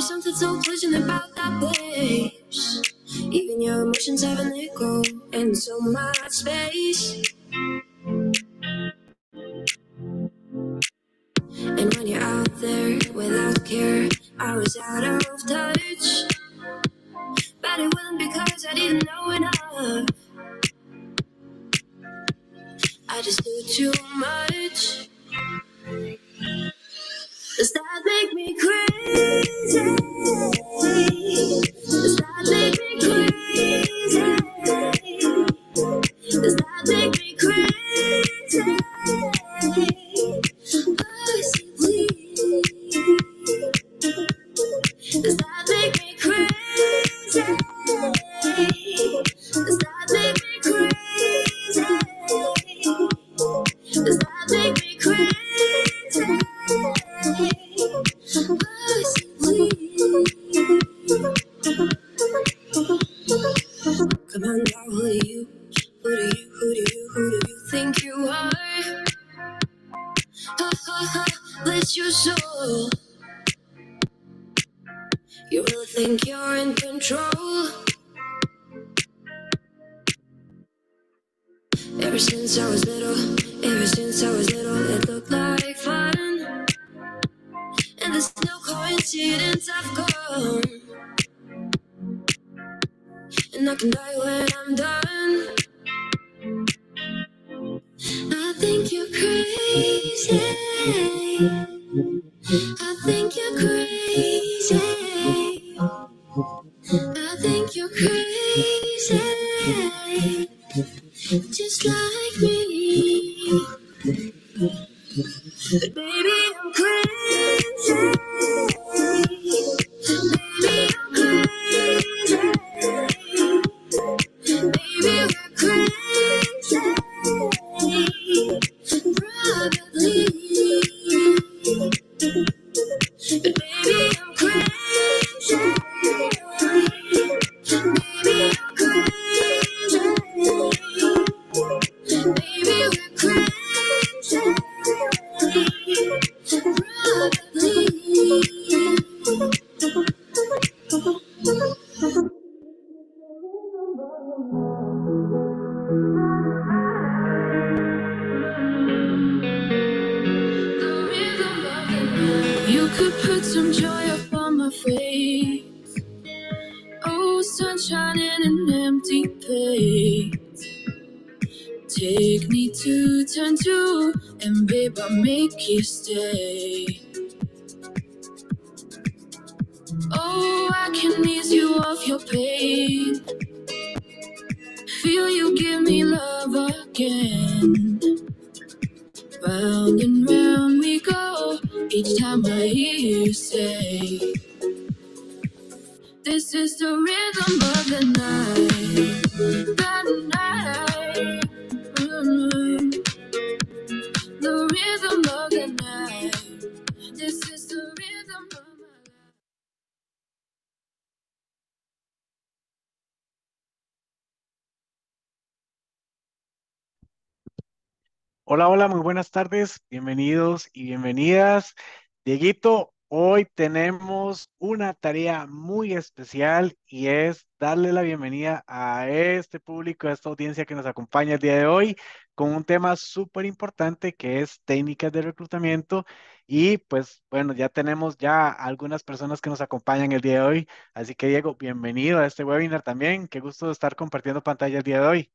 There's something so pleasant about that place. Even your emotions have an echo in so much space. And when you're out there without care, I was out of touch. But it wasn't because I didn't know enough. I just knew too much. Baby, I'm crazy. tardes, bienvenidos y bienvenidas. Dieguito, hoy tenemos una tarea muy especial y es darle la bienvenida a este público, a esta audiencia que nos acompaña el día de hoy con un tema súper importante que es técnicas de reclutamiento y pues bueno, ya tenemos ya algunas personas que nos acompañan el día de hoy, así que Diego, bienvenido a este webinar también, qué gusto estar compartiendo pantalla el día de hoy.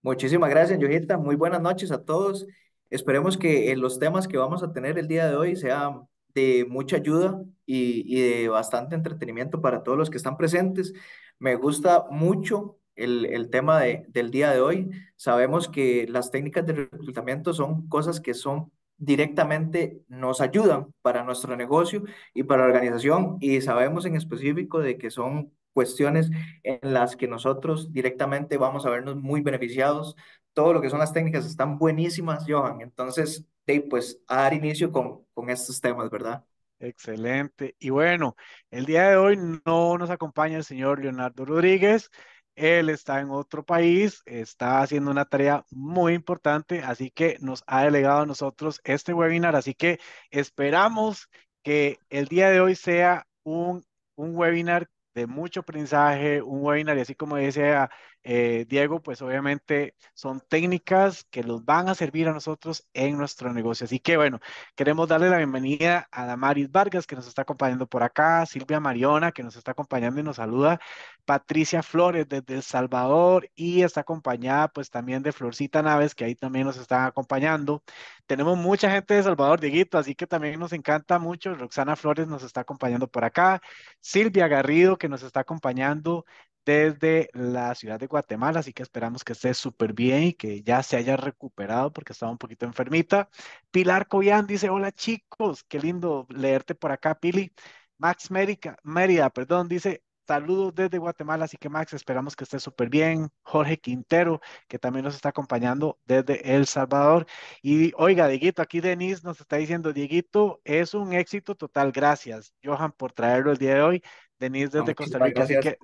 Muchísimas gracias, Yojita. Muy buenas noches a todos. Esperemos que eh, los temas que vamos a tener el día de hoy sean de mucha ayuda y, de bastante entretenimiento para todos los que están presentes. Me gusta mucho el, tema del día de hoy. Sabemos que las técnicas de reclutamiento son cosas que son directamente nos ayudan para nuestro negocio y para la organización y sabemos en específico de que son cuestiones en las que nosotros directamente vamos a vernos muy beneficiados, todo lo que son las técnicas están buenísimas, Johan. Entonces, de, pues a dar inicio con, con estos temas, ¿verdad? Excelente. Y bueno, el día de hoy no nos acompaña el señor Leonardo Rodríguez. Él está en otro país, está haciendo una tarea muy importante, así que nos ha delegado a nosotros este webinar. Así que esperamos que el día de hoy sea un, un webinar de mucho aprendizaje, un webinar, y así como decía eh, Diego, pues obviamente son técnicas que nos van a servir a nosotros en nuestro negocio. Así que bueno, queremos darle la bienvenida a Damaris Vargas, que nos está acompañando por acá, Silvia Mariona, que nos está acompañando y nos saluda, Patricia Flores desde El Salvador y está acompañada pues también de Florcita Naves, que ahí también nos están acompañando. Tenemos mucha gente de Salvador, Dieguito, así que también nos encanta mucho. Roxana Flores nos está acompañando por acá, Silvia Garrido, que nos está acompañando desde la ciudad de Guatemala, así que esperamos que esté súper bien y que ya se haya recuperado porque estaba un poquito enfermita. Pilar Cobian dice, hola chicos, qué lindo leerte por acá, Pili. Max Mérica, Mérida, perdón, dice, saludos desde Guatemala, así que Max, esperamos que esté súper bien. Jorge Quintero, que también nos está acompañando desde El Salvador. Y oiga, Dieguito, aquí Denise nos está diciendo, Dieguito, es un éxito total, gracias, Johan, por traerlo el día de hoy. Denise desde Costa Rica, así que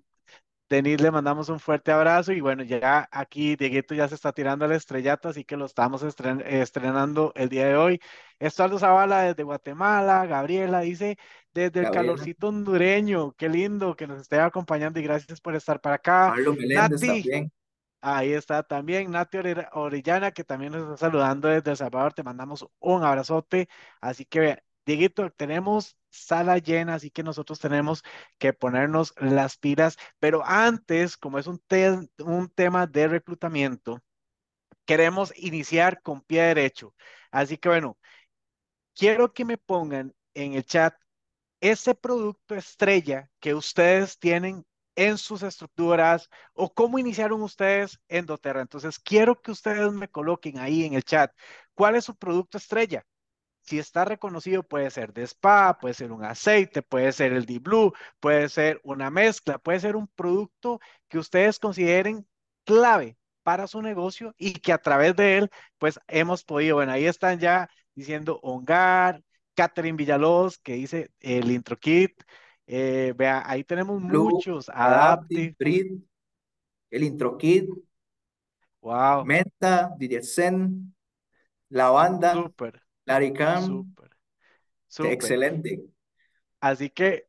Denis le mandamos un fuerte abrazo y bueno, ya aquí Dieguito ya se está tirando al estrellato, así que lo estamos estrenando el día de hoy. Estuardo Zavala desde Guatemala, Gabriela dice desde el calorcito hondureño, qué lindo que nos esté acompañando y gracias por estar para acá. Nati, Ahí está también Nati Orellana, que también nos está saludando desde El Salvador, te mandamos un abrazote, así que Dieguito, tenemos sala llena, así que nosotros tenemos que ponernos las pilas, pero antes, como es un, un tema de reclutamiento, queremos iniciar con pie derecho. Así que bueno, quiero que me pongan en el chat ese producto estrella que ustedes tienen en sus estructuras o cómo iniciaron ustedes en doTERRA. Entonces, quiero que ustedes me coloquen ahí en el chat cuál es su producto estrella si está reconocido, puede ser de spa, puede ser un aceite, puede ser el Deep blue puede ser una mezcla, puede ser un producto que ustedes consideren clave para su negocio y que a través de él, pues hemos podido, bueno, ahí están ya diciendo Ongar, Catherine Villalobos, que dice el intro kit, eh, vea, ahí tenemos muchos, Adaptive, Adaptive el intro kit, wow. Menta, Zen, Lavanda. Super. Claricam. Excelente. Así que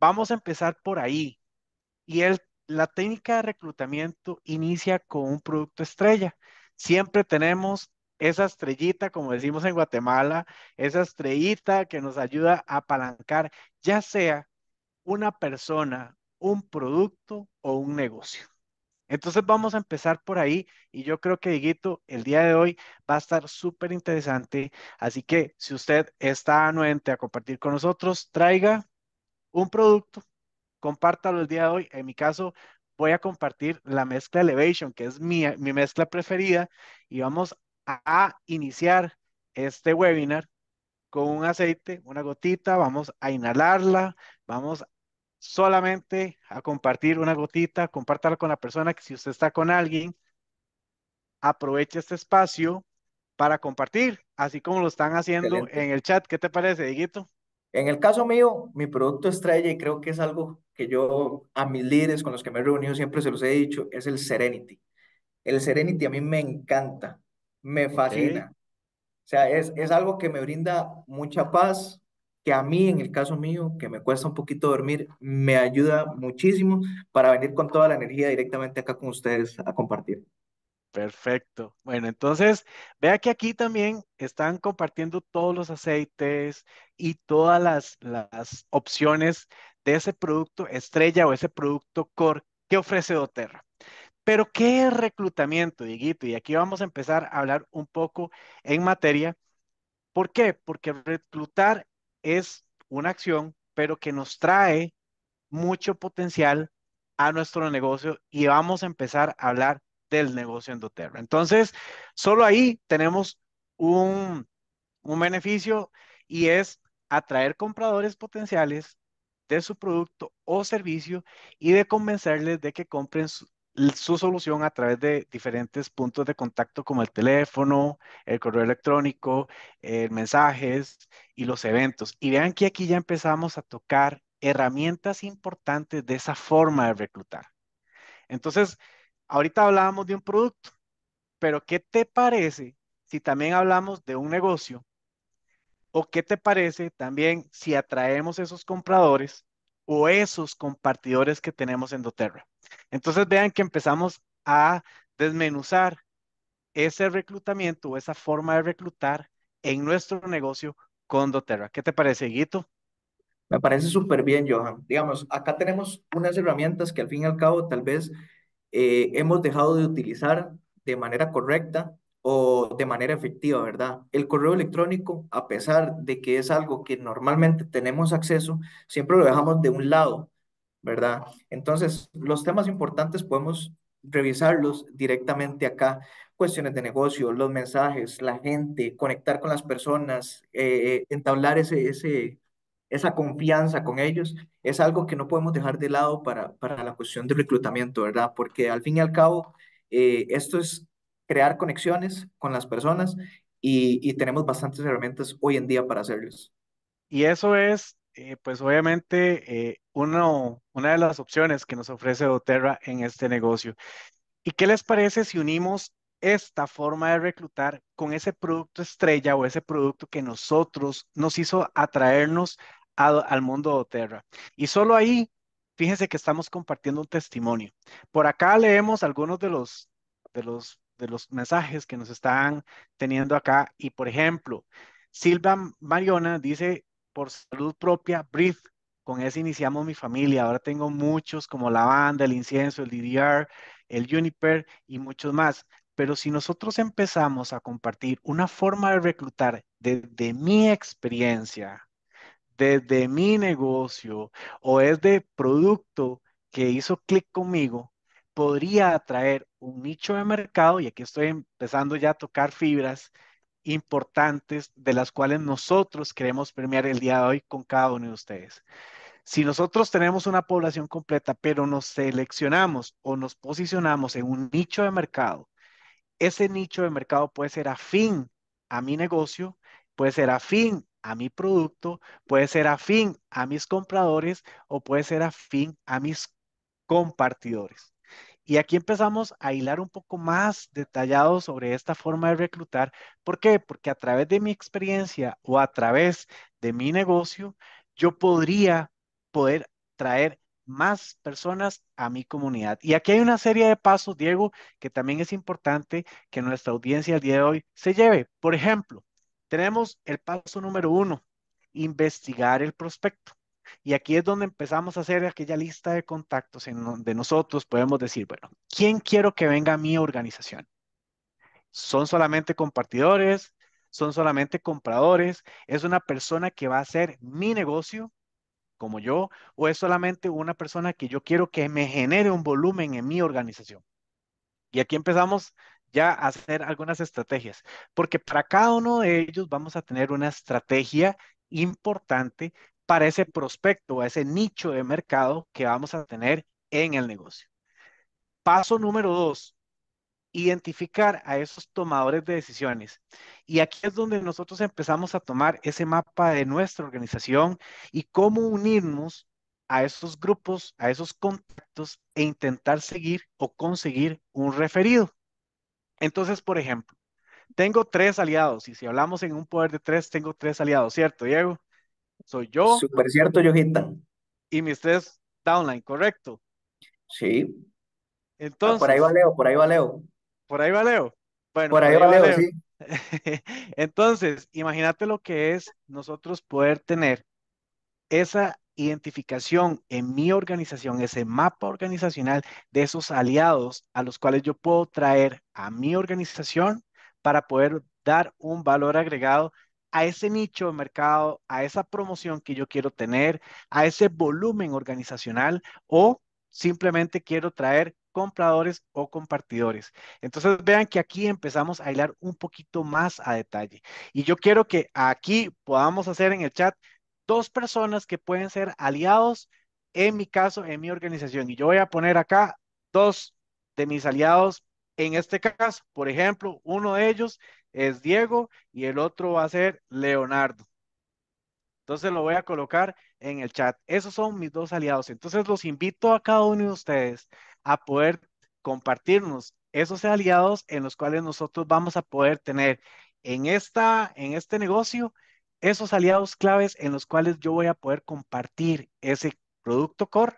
vamos a empezar por ahí. Y la técnica de reclutamiento inicia con un producto estrella. Siempre tenemos esa estrellita, como decimos en Guatemala, esa estrellita que nos ayuda a apalancar, ya sea una persona, un producto o un negocio. Entonces vamos a empezar por ahí y yo creo que el día de hoy va a estar súper interesante. Así que si usted está anuente a compartir con nosotros, traiga un producto, compártalo el día de hoy. En mi caso, voy a compartir la mezcla Elevation, que es mi, mezcla preferida, y vamos a, a iniciar este webinar con un aceite, una gotita, vamos a inhalarla, vamos solamente a compartir una gotita, compártala con la persona que si usted está con alguien, aproveche este espacio para compartir, así como lo están haciendo en el chat. ¿Qué te parece, Dieguito? En el caso mío, mi producto estrella, y creo que es algo que yo a mis líderes con los que me he reunido siempre se los he dicho, es el Serenity. El Serenity a mí me encanta, me fascina. O sea, es, es algo que me brinda mucha paz, que a mí, en el caso mío, que me cuesta un poquito dormir, me ayuda muchísimo para venir con toda la energía directamente acá con ustedes a compartir. Perfecto. Bueno, entonces, vea que aquí también están compartiendo todos los aceites y todas las, las opciones de ese producto estrella o ese producto core que ofrece doTERRA. Pero, ¿qué es reclutamiento, Dieguito? Y aquí vamos a empezar a hablar un poco en materia. ¿Por qué? Porque reclutar es una acción, pero que nos trae mucho potencial a nuestro negocio y vamos a empezar a hablar del negocio Endoterra. Entonces, solo ahí tenemos un, un beneficio y es atraer compradores potenciales de su producto o servicio y de convencerles de que compren su, su solución a través de diferentes puntos de contacto como el teléfono, el correo electrónico, eh, mensajes y los eventos. Y vean que aquí ya empezamos a tocar herramientas importantes de esa forma de reclutar. Entonces, ahorita hablábamos de un producto, pero ¿qué te parece si también hablamos de un negocio? ¿O qué te parece también si atraemos esos compradores o esos compartidores que tenemos en doTERRA? Entonces vean que empezamos a desmenuzar ese reclutamiento o esa forma de reclutar en nuestro negocio con doTERRA. ¿Qué te parece, Guito? Me parece súper bien, Johan. Digamos, acá tenemos unas herramientas que al fin y al cabo tal vez eh, hemos dejado de utilizar de manera correcta o de manera efectiva, ¿verdad? El correo electrónico, a pesar de que es algo que normalmente tenemos acceso, siempre lo dejamos de un lado ¿verdad? Entonces, los temas importantes podemos revisarlos directamente acá, cuestiones de negocio, los mensajes, la gente, conectar con las personas, eh, entablar ese, ese, esa confianza con ellos, es algo que no podemos dejar de lado para, para la cuestión del reclutamiento, ¿verdad? Porque al fin y al cabo, eh, esto es crear conexiones con las personas y, y tenemos bastantes herramientas hoy en día para hacerlos. Y eso es eh, pues obviamente eh, una de las opciones que nos ofrece doTERRA en este negocio. ¿Y qué les parece si unimos esta forma de reclutar con ese producto estrella o ese producto que nosotros nos hizo atraernos al mundo doTERRA? Y solo ahí, fíjense que estamos compartiendo un testimonio. Por acá leemos algunos de los, de los, de los mensajes que nos están teniendo acá y, por ejemplo, Silva Mariona dice por salud propia, Breathe, Con ese iniciamos mi familia. Ahora tengo muchos como la banda, el incienso, el DDR, el Juniper y muchos más. Pero si nosotros empezamos a compartir una forma de reclutar desde mi experiencia, desde mi negocio o es de producto que hizo clic conmigo, podría atraer un nicho de mercado, y aquí estoy empezando ya a tocar fibras, importantes de las cuales nosotros queremos premiar el día de hoy con cada uno de ustedes. Si nosotros tenemos una población completa, pero nos seleccionamos o nos posicionamos en un nicho de mercado, ese nicho de mercado puede ser afín a mi negocio, puede ser afín a mi producto, puede ser afín a mis compradores o puede ser afín a mis compartidores. Y aquí empezamos a hilar un poco más detallado sobre esta forma de reclutar. ¿Por qué? Porque a través de mi experiencia o a través de mi negocio, yo podría poder traer más personas a mi comunidad. Y aquí hay una serie de pasos, Diego, que también es importante que nuestra audiencia el día de hoy se lleve. Por ejemplo, tenemos el paso número uno, investigar el prospecto. Y aquí es donde empezamos a hacer aquella lista de contactos en donde nosotros podemos decir, bueno, ¿quién quiero que venga a mi organización? ¿Son solamente compartidores? ¿Son solamente compradores? ¿Es una persona que va a hacer mi negocio como yo? ¿O es solamente una persona que yo quiero que me genere un volumen en mi organización? Y aquí empezamos ya a hacer algunas estrategias, porque para cada uno de ellos vamos a tener una estrategia importante para ese prospecto, a ese nicho de mercado que vamos a tener en el negocio. Paso número dos, identificar a esos tomadores de decisiones. Y aquí es donde nosotros empezamos a tomar ese mapa de nuestra organización y cómo unirnos a esos grupos, a esos contactos e intentar seguir o conseguir un referido. Entonces, por ejemplo, tengo tres aliados y si hablamos en un poder de tres, tengo tres aliados, ¿cierto, Diego? soy yo. Súper cierto, yojita Y mis tres downline, ¿correcto? Sí. Ah, Entonces. por ahí va Leo, por ahí valeo. Por ahí valeo? Bueno, por ahí, valeo, sí. Entonces, imagínate lo que es nosotros poder tener esa identificación en mi organización, ese mapa organizacional de esos aliados a los cuales yo puedo traer a mi organización para poder dar un valor agregado a ese nicho de mercado, a esa promoción que yo quiero tener, a ese volumen organizacional o simplemente quiero traer compradores o compartidores. Entonces vean que aquí empezamos a hilar un poquito más a detalle. Y yo quiero que aquí podamos hacer en el chat dos personas que pueden ser aliados en mi caso, en mi organización. Y yo voy a poner acá dos de mis aliados en este caso. Por ejemplo, uno de ellos es Diego y el otro va a ser Leonardo. Entonces lo voy a colocar en el chat. Esos son mis dos aliados. Entonces los invito a cada uno de ustedes a poder compartirnos esos aliados en los cuales nosotros vamos a poder tener en, esta, en este negocio esos aliados claves en los cuales yo voy a poder compartir ese producto core,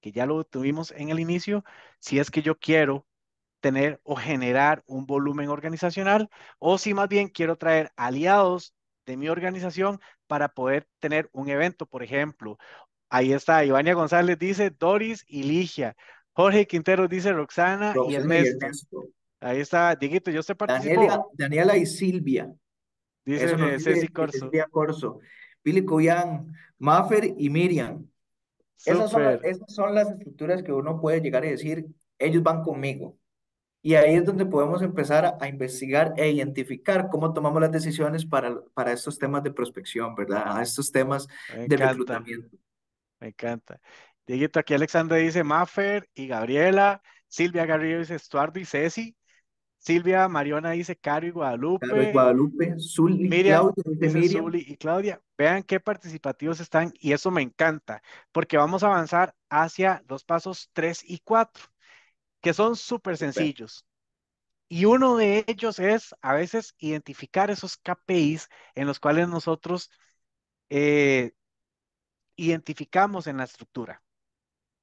que ya lo tuvimos en el inicio, si es que yo quiero tener o generar un volumen organizacional o si más bien quiero traer aliados de mi organización para poder tener un evento, por ejemplo. Ahí está, Ivania González dice Doris y Ligia. Jorge Quintero dice Roxana y y mes Ahí está, Dieguito, yo estoy participando. Daniela, y Silvia. Dice Ceci Corso. Silvia Corso. Pili Coyan, Maffer y Miriam. Esas son, esas son, las estructuras que uno puede llegar y decir, ellos van conmigo. Y ahí es donde podemos empezar a investigar e identificar cómo tomamos las decisiones para, para estos temas de prospección, ¿verdad? A estos temas de reclutamiento. Me encanta. Dieguito, aquí Alexandra dice Maffer y Gabriela. Silvia Garrido dice Estuardo y Ceci. Silvia Mariona dice Caro y Guadalupe. Caro y Guadalupe, Miriam, y Claudia. Vean qué participativos están y eso me encanta, porque vamos a avanzar hacia los pasos 3 y 4 que son súper sencillos. Y uno de ellos es a veces identificar esos KPIs en los cuales nosotros eh, identificamos en la estructura.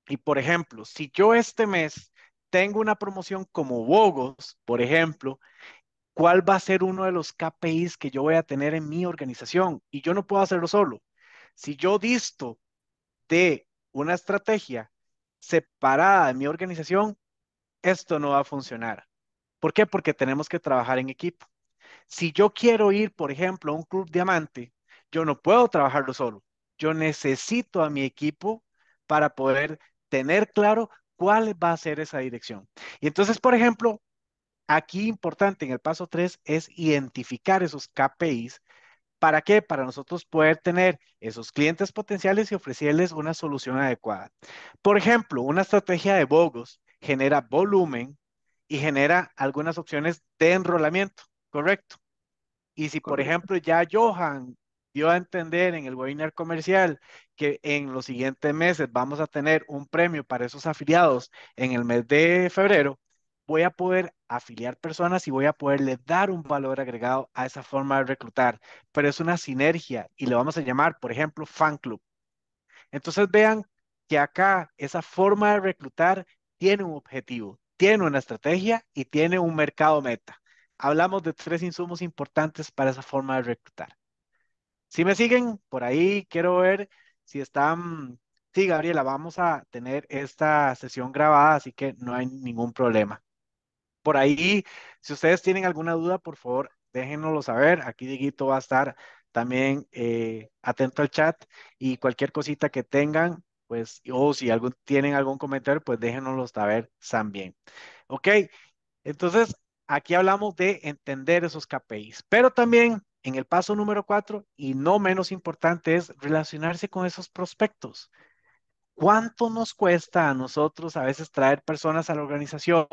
Y por ejemplo, si yo este mes tengo una promoción como Bogos, por ejemplo, ¿cuál va a ser uno de los KPIs que yo voy a tener en mi organización? Y yo no puedo hacerlo solo. Si yo disto de una estrategia separada de mi organización, esto no va a funcionar. ¿Por qué? Porque tenemos que trabajar en equipo. Si yo quiero ir, por ejemplo, a un club diamante, yo no puedo trabajarlo solo. Yo necesito a mi equipo para poder tener claro cuál va a ser esa dirección. Y entonces, por ejemplo, aquí importante en el paso 3 es identificar esos KPIs. ¿Para qué? Para nosotros poder tener esos clientes potenciales y ofrecerles una solución adecuada. Por ejemplo, una estrategia de Bogos genera volumen y genera algunas opciones de enrolamiento, ¿correcto? Y si, por ejemplo, ya Johan dio a entender en el webinar comercial que en los siguientes meses vamos a tener un premio para esos afiliados en el mes de febrero, voy a poder afiliar personas y voy a poderle dar un valor agregado a esa forma de reclutar, pero es una sinergia y le vamos a llamar, por ejemplo, fan club. Entonces vean que acá esa forma de reclutar tiene un objetivo, tiene una estrategia y tiene un mercado meta. Hablamos de tres insumos importantes para esa forma de reclutar. Si me siguen por ahí, quiero ver si están... Sí, Gabriela, vamos a tener esta sesión grabada, así que no hay ningún problema. Por ahí, si ustedes tienen alguna duda, por favor, déjenoslo saber. Aquí Dieguito va a estar también eh, atento al chat y cualquier cosita que tengan, pues, o si tienen algún comentario, pues déjenoslo saber también. Ok, entonces aquí hablamos de entender esos KPIs, pero también en el paso número cuatro, y no menos importante, es relacionarse con esos prospectos. ¿Cuánto nos cuesta a nosotros a veces traer personas a la organización,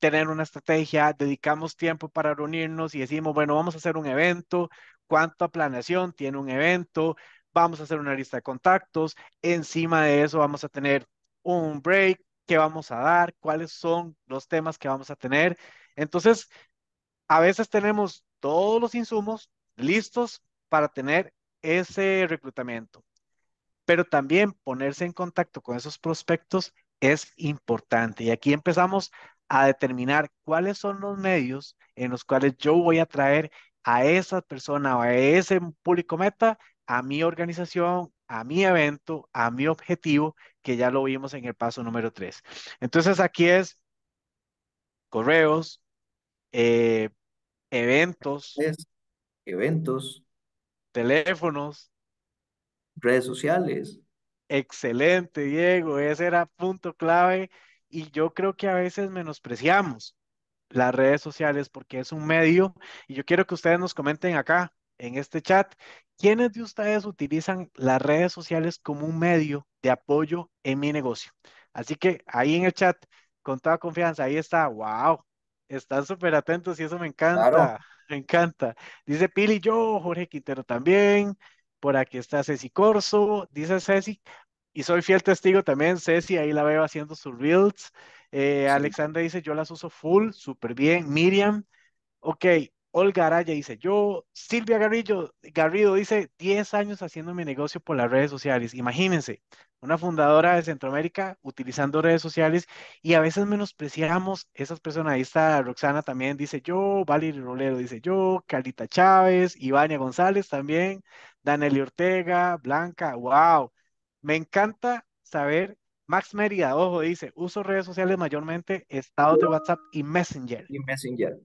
tener una estrategia, dedicamos tiempo para reunirnos y decimos, bueno, vamos a hacer un evento, cuánta planeación tiene un evento, vamos a hacer una lista de contactos, encima de eso vamos a tener un break, qué vamos a dar, cuáles son los temas que vamos a tener. Entonces, a veces tenemos todos los insumos listos para tener ese reclutamiento, pero también ponerse en contacto con esos prospectos es importante. Y aquí empezamos a determinar cuáles son los medios en los cuales yo voy a traer a esa persona o a ese público meta a mi organización, a mi evento, a mi objetivo, que ya lo vimos en el paso número 3. Entonces aquí es correos, eh, eventos, eventos, teléfonos, redes sociales. Excelente, Diego, ese era punto clave y yo creo que a veces menospreciamos las redes sociales porque es un medio y yo quiero que ustedes nos comenten acá en este chat. ¿Quiénes de ustedes utilizan las redes sociales como un medio de apoyo en mi negocio? Así que ahí en el chat, con toda confianza, ahí está, wow, están súper atentos y eso me encanta, me encanta. Dice Pili, yo, Jorge Quintero también, por aquí está Ceci Corso, dice Ceci, y soy fiel testigo también, Ceci, ahí la veo haciendo sus reels. Eh, Alexandra dice, yo las uso full, súper bien. Miriam, ok, Olga Araya dice, yo, Silvia Garrido, Garrido dice, 10 años haciendo mi negocio por las redes sociales. Imagínense, una fundadora de Centroamérica utilizando redes sociales y a veces menospreciamos esas personas. Ahí está Roxana también, dice yo, Valerie Rolero dice yo, Carlita Chávez, Ivania González también, Daneli Ortega, Blanca, wow. Me encanta saber Max Mérida, ojo, dice, uso redes sociales mayormente, estados de WhatsApp y Messenger. Y Messenger.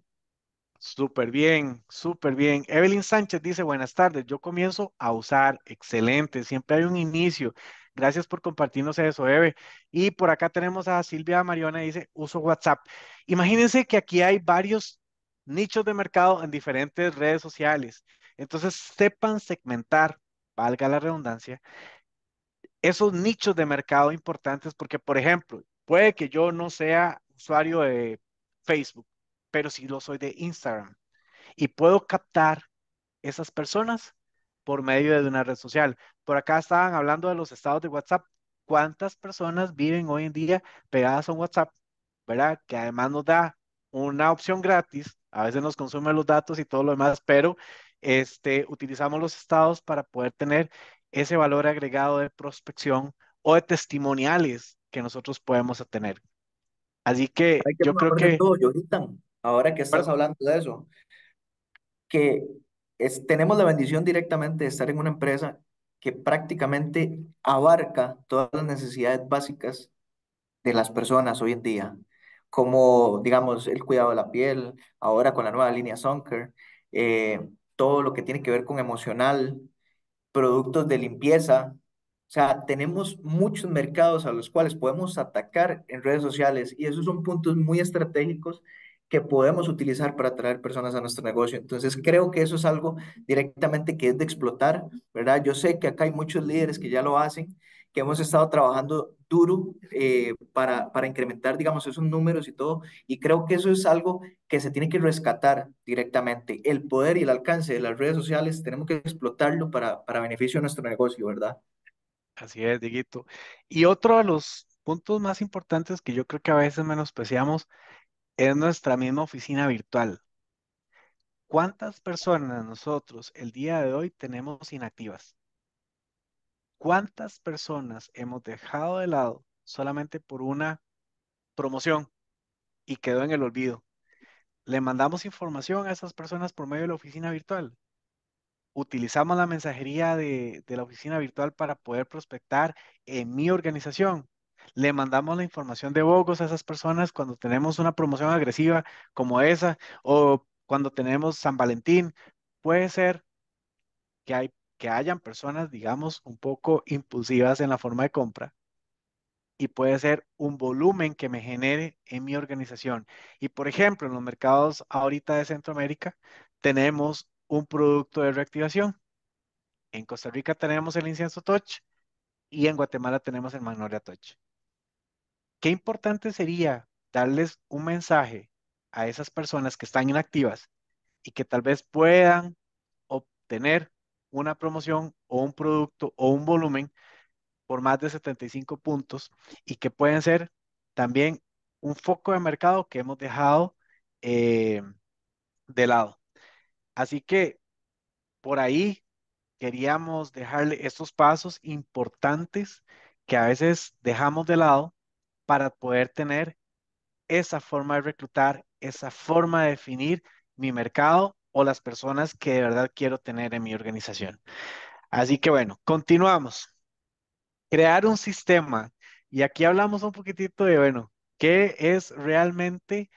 Súper bien, súper bien. Evelyn Sánchez dice, buenas tardes, yo comienzo a usar, excelente, siempre hay un inicio. Gracias por compartirnos eso, Eve. Y por acá tenemos a Silvia Mariona, dice, uso WhatsApp. Imagínense que aquí hay varios nichos de mercado en diferentes redes sociales. Entonces, sepan segmentar, valga la redundancia, esos nichos de mercado importantes, porque, por ejemplo, puede que yo no sea usuario de Facebook, pero sí lo soy de Instagram. Y puedo captar esas personas por medio de una red social. Por acá estaban hablando de los estados de WhatsApp. ¿Cuántas personas viven hoy en día pegadas a un WhatsApp? ¿Verdad? Que además nos da una opción gratis. A veces nos consumen los datos y todo lo demás, pero este, utilizamos los estados para poder tener ese valor agregado de prospección o de testimoniales que nosotros podemos obtener Así que, yo creo que ahora que estás hablando de eso, que tenemos la bendición directamente de estar en una empresa que prácticamente abarca todas las necesidades básicas de las personas hoy en día, como, digamos, el cuidado de la piel, ahora con la nueva línea Sunker, eh, todo lo que tiene que ver con emocional, productos de limpieza. O sea, tenemos muchos mercados a los cuales podemos atacar en redes sociales y esos son puntos muy estratégicos que podemos utilizar para atraer personas a nuestro negocio. Entonces, creo que eso es algo directamente que es de explotar, ¿verdad? Yo sé que acá hay muchos líderes que ya lo hacen, que hemos estado trabajando duro eh, para, para, incrementar, digamos, esos números y todo, y creo que eso es algo que se tiene que rescatar directamente. El poder y el alcance de las redes sociales tenemos que explotarlo para, para beneficio de nuestro negocio, ¿verdad? Así es, Diguito. Y otro de los puntos más importantes que yo creo que a veces menospreciamos es nuestra misma oficina virtual. ¿Cuántas personas nosotros el día de hoy tenemos inactivas? ¿Cuántas personas hemos dejado de lado solamente por una promoción y quedó en el olvido? Le mandamos información a esas personas por medio de la oficina virtual. Utilizamos la mensajería de, de la oficina virtual para poder prospectar en mi organización le mandamos la información de Bogos a esas personas cuando tenemos una promoción agresiva como esa o cuando tenemos San Valentín. Puede ser que, hay, que hayan personas, digamos, un poco impulsivas en la forma de compra y puede ser un volumen que me genere en mi organización. Y por ejemplo, en los mercados ahorita de Centroamérica tenemos un producto de reactivación. En Costa Rica tenemos el incienso Touch y en Guatemala tenemos el Magnolia Touch qué importante sería darles un mensaje a esas personas que están inactivas y que tal vez puedan obtener una promoción o un producto o un volumen por más de 75 puntos y que pueden ser también un foco de mercado que hemos dejado eh, de lado. Así que por ahí queríamos dejarle estos pasos importantes que a veces dejamos de lado para poder tener esa forma de reclutar, esa forma de definir mi mercado o las personas que de verdad quiero tener en mi organización. Así que bueno, continuamos. Crear un sistema. Y aquí hablamos un poquitito de, bueno, ¿qué es realmente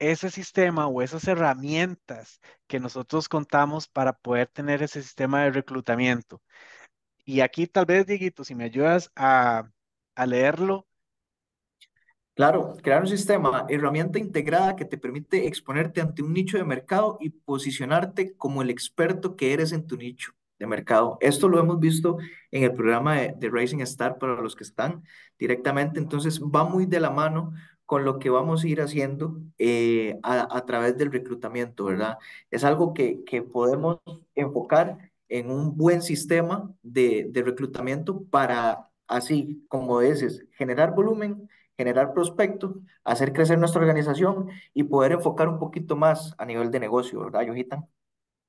ese sistema o esas herramientas que nosotros contamos para poder tener ese sistema de reclutamiento? Y aquí tal vez, Dieguito, si me ayudas a, a leerlo, Claro, crear un sistema, herramienta integrada que te permite exponerte ante un nicho de mercado y posicionarte como el experto que eres en tu nicho de mercado. Esto lo hemos visto en el programa de, Racing Star para los que están directamente, entonces va muy de la mano con lo que vamos a ir haciendo eh, a, través del reclutamiento, ¿verdad? Es algo que, podemos enfocar en un buen sistema de, de reclutamiento para, así como dices, generar volumen generar prospectos, hacer crecer nuestra organización y poder enfocar un poquito más a nivel de negocio, ¿verdad, Yojita?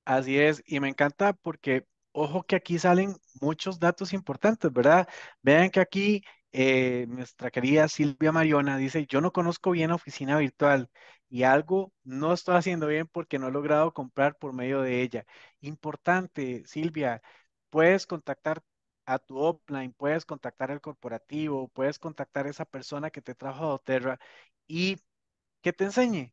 Así es, y me encanta porque ojo que aquí salen muchos datos importantes, ¿verdad? Vean que aquí eh, nuestra querida Silvia Mariona dice, yo no conozco bien oficina virtual y algo no estoy haciendo bien porque no he logrado comprar por medio de ella. Importante, Silvia, puedes contactar a tu offline, puedes contactar al corporativo, puedes contactar a esa persona que te trajo a Doterra y que te enseñe.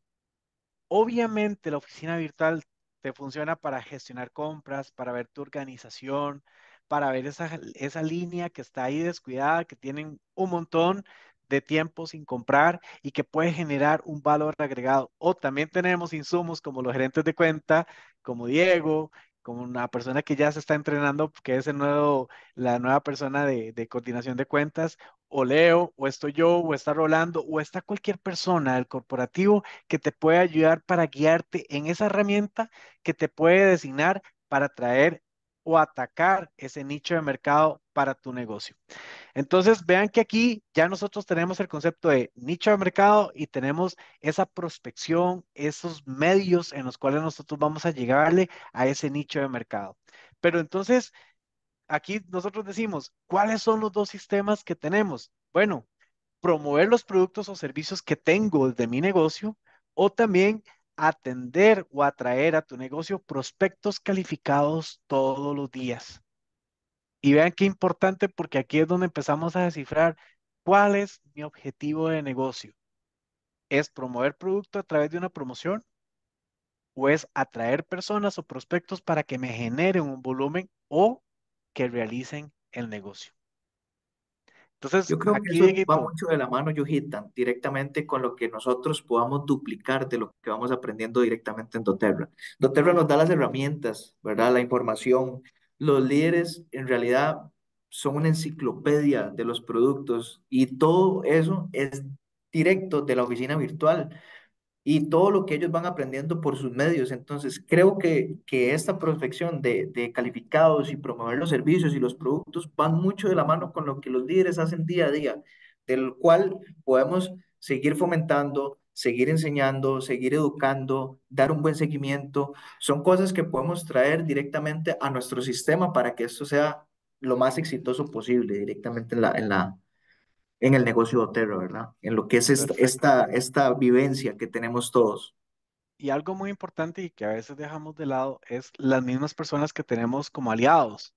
Obviamente la oficina virtual te funciona para gestionar compras, para ver tu organización, para ver esa, esa línea que está ahí descuidada, que tienen un montón de tiempo sin comprar y que puede generar un valor agregado. O también tenemos insumos como los gerentes de cuenta, como Diego, como una persona que ya se está entrenando, que es nuevo, la nueva persona de, de, coordinación de cuentas, o Leo, o estoy yo, o está Rolando, o está cualquier persona del corporativo que te puede ayudar para guiarte en esa herramienta que te puede designar para traer o atacar ese nicho de mercado para tu negocio. Entonces, vean que aquí ya nosotros tenemos el concepto de nicho de mercado y tenemos esa prospección, esos medios en los cuales nosotros vamos a llegarle a ese nicho de mercado. Pero entonces, aquí nosotros decimos, ¿cuáles son los dos sistemas que tenemos? Bueno, promover los productos o servicios que tengo de mi negocio o también atender o atraer a tu negocio prospectos calificados todos los días. Y vean qué importante porque aquí es donde empezamos a descifrar cuál es mi objetivo de negocio. ¿Es promover producto a través de una promoción? ¿O es atraer personas o prospectos para que me generen un volumen o que realicen el negocio? Entonces, yo creo que eso va mucho de la mano, Yujitan, directamente con lo que nosotros podamos duplicar de lo que vamos aprendiendo directamente en Doterra. Doterra nos da las herramientas, ¿verdad? La información, los líderes en realidad son una enciclopedia de los productos y todo eso es directo de la oficina virtual y todo lo que ellos van aprendiendo por sus medios. Entonces, creo que, que esta prospección de, de calificados y promover los servicios y los productos van mucho de la mano con lo que los líderes hacen día a día, del cual podemos seguir fomentando, seguir enseñando, seguir educando, dar un buen seguimiento, son cosas que podemos traer directamente a nuestro sistema para que esto sea lo más exitoso posible directamente en la, en la, en el negocio Otero, ¿verdad? En lo que es esta, esta, esta, vivencia que tenemos todos. Y algo muy importante y que a veces dejamos de lado es las mismas personas que tenemos como aliados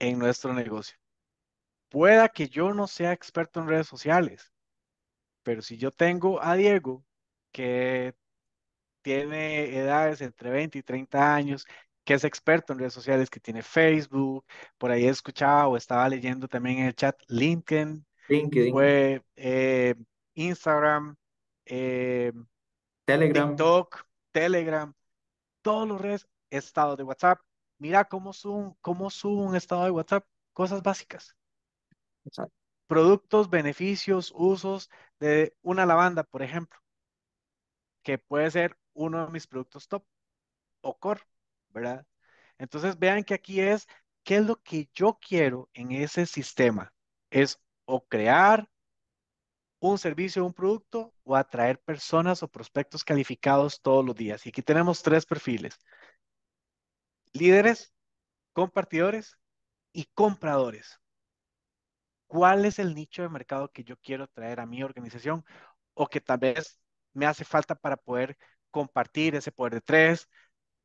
en nuestro negocio. Pueda que yo no sea experto en redes sociales, pero si yo tengo a Diego, que tiene edades entre 20 y 30 años, que es experto en redes sociales, que tiene Facebook, por ahí escuchaba o estaba leyendo también en el chat LinkedIn, eh, Instagram, eh, Telegram, TikTok, Telegram, todos los redes, estado de WhatsApp. Mira cómo subo, cómo un estado de WhatsApp, cosas básicas. Productos, beneficios, usos, de una lavanda, por ejemplo, que puede ser uno de mis productos top o core, ¿verdad? Entonces vean que aquí es qué es lo que yo quiero en ese sistema. Es o crear un servicio, un producto o atraer personas o prospectos calificados todos los días. Y aquí tenemos tres perfiles. Líderes, compartidores y compradores cuál es el nicho de mercado que yo quiero traer a mi organización o que tal vez me hace falta para poder compartir ese poder de tres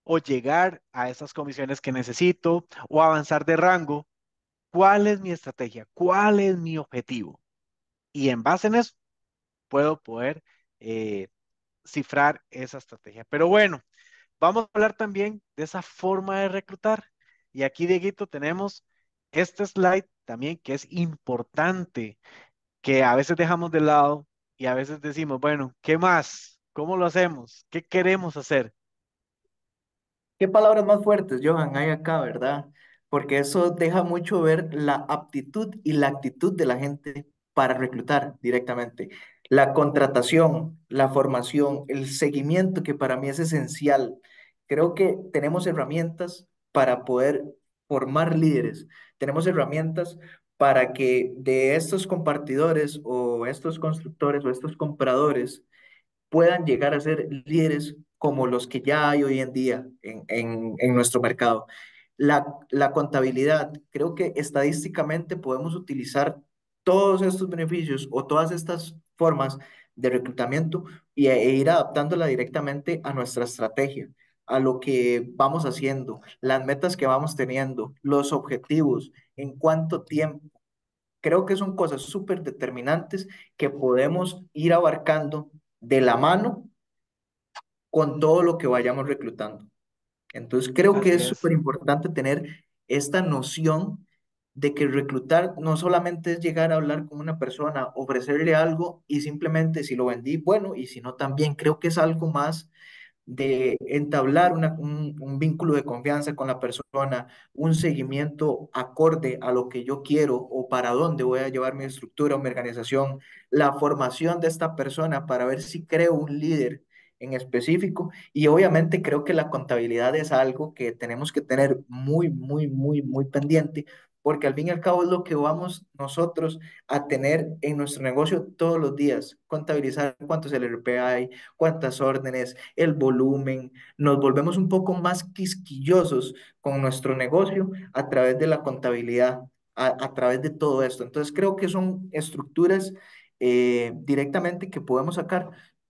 o llegar a esas comisiones que necesito o avanzar de rango. ¿Cuál es mi estrategia? ¿Cuál es mi objetivo? Y en base en eso puedo poder eh, cifrar esa estrategia. Pero bueno, vamos a hablar también de esa forma de reclutar. Y aquí, Dieguito, tenemos este slide también que es importante, que a veces dejamos de lado y a veces decimos, bueno, ¿qué más? ¿Cómo lo hacemos? ¿Qué queremos hacer? ¿Qué palabras más fuertes, Johan, hay acá, verdad? Porque eso deja mucho ver la aptitud y la actitud de la gente para reclutar directamente. La contratación, la formación, el seguimiento, que para mí es esencial. Creo que tenemos herramientas para poder formar líderes, tenemos herramientas para que de estos compartidores o estos constructores o estos compradores puedan llegar a ser líderes como los que ya hay hoy en día en, nuestro mercado. La, contabilidad, creo que estadísticamente podemos utilizar todos estos beneficios o todas estas formas de reclutamiento y, e, e ir adaptándola directamente a nuestra estrategia a lo que vamos haciendo, las metas que vamos teniendo, los objetivos, en cuánto tiempo. Creo que son cosas súper determinantes que podemos ir abarcando de la mano con todo lo que vayamos reclutando. Entonces creo que es súper importante tener esta noción de que reclutar no solamente es llegar a hablar con una persona, ofrecerle algo y simplemente si lo vendí, bueno, y si no también creo que es algo más de entablar un, un, vínculo de confianza con la persona, un seguimiento acorde a lo que yo quiero o para dónde voy a llevar mi estructura o mi organización, la formación de esta persona para ver si creo un líder en específico y obviamente creo que la contabilidad es algo que tenemos que tener muy, muy, muy, muy pendiente porque al fin y al cabo es lo que vamos nosotros a tener en nuestro negocio todos los días, contabilizar cuántos LRP hay, cuántas órdenes, el volumen, nos volvemos un poco más quisquillosos con nuestro negocio a través de la contabilidad, a, través de todo esto. Entonces creo que son estructuras eh, directamente que podemos sacar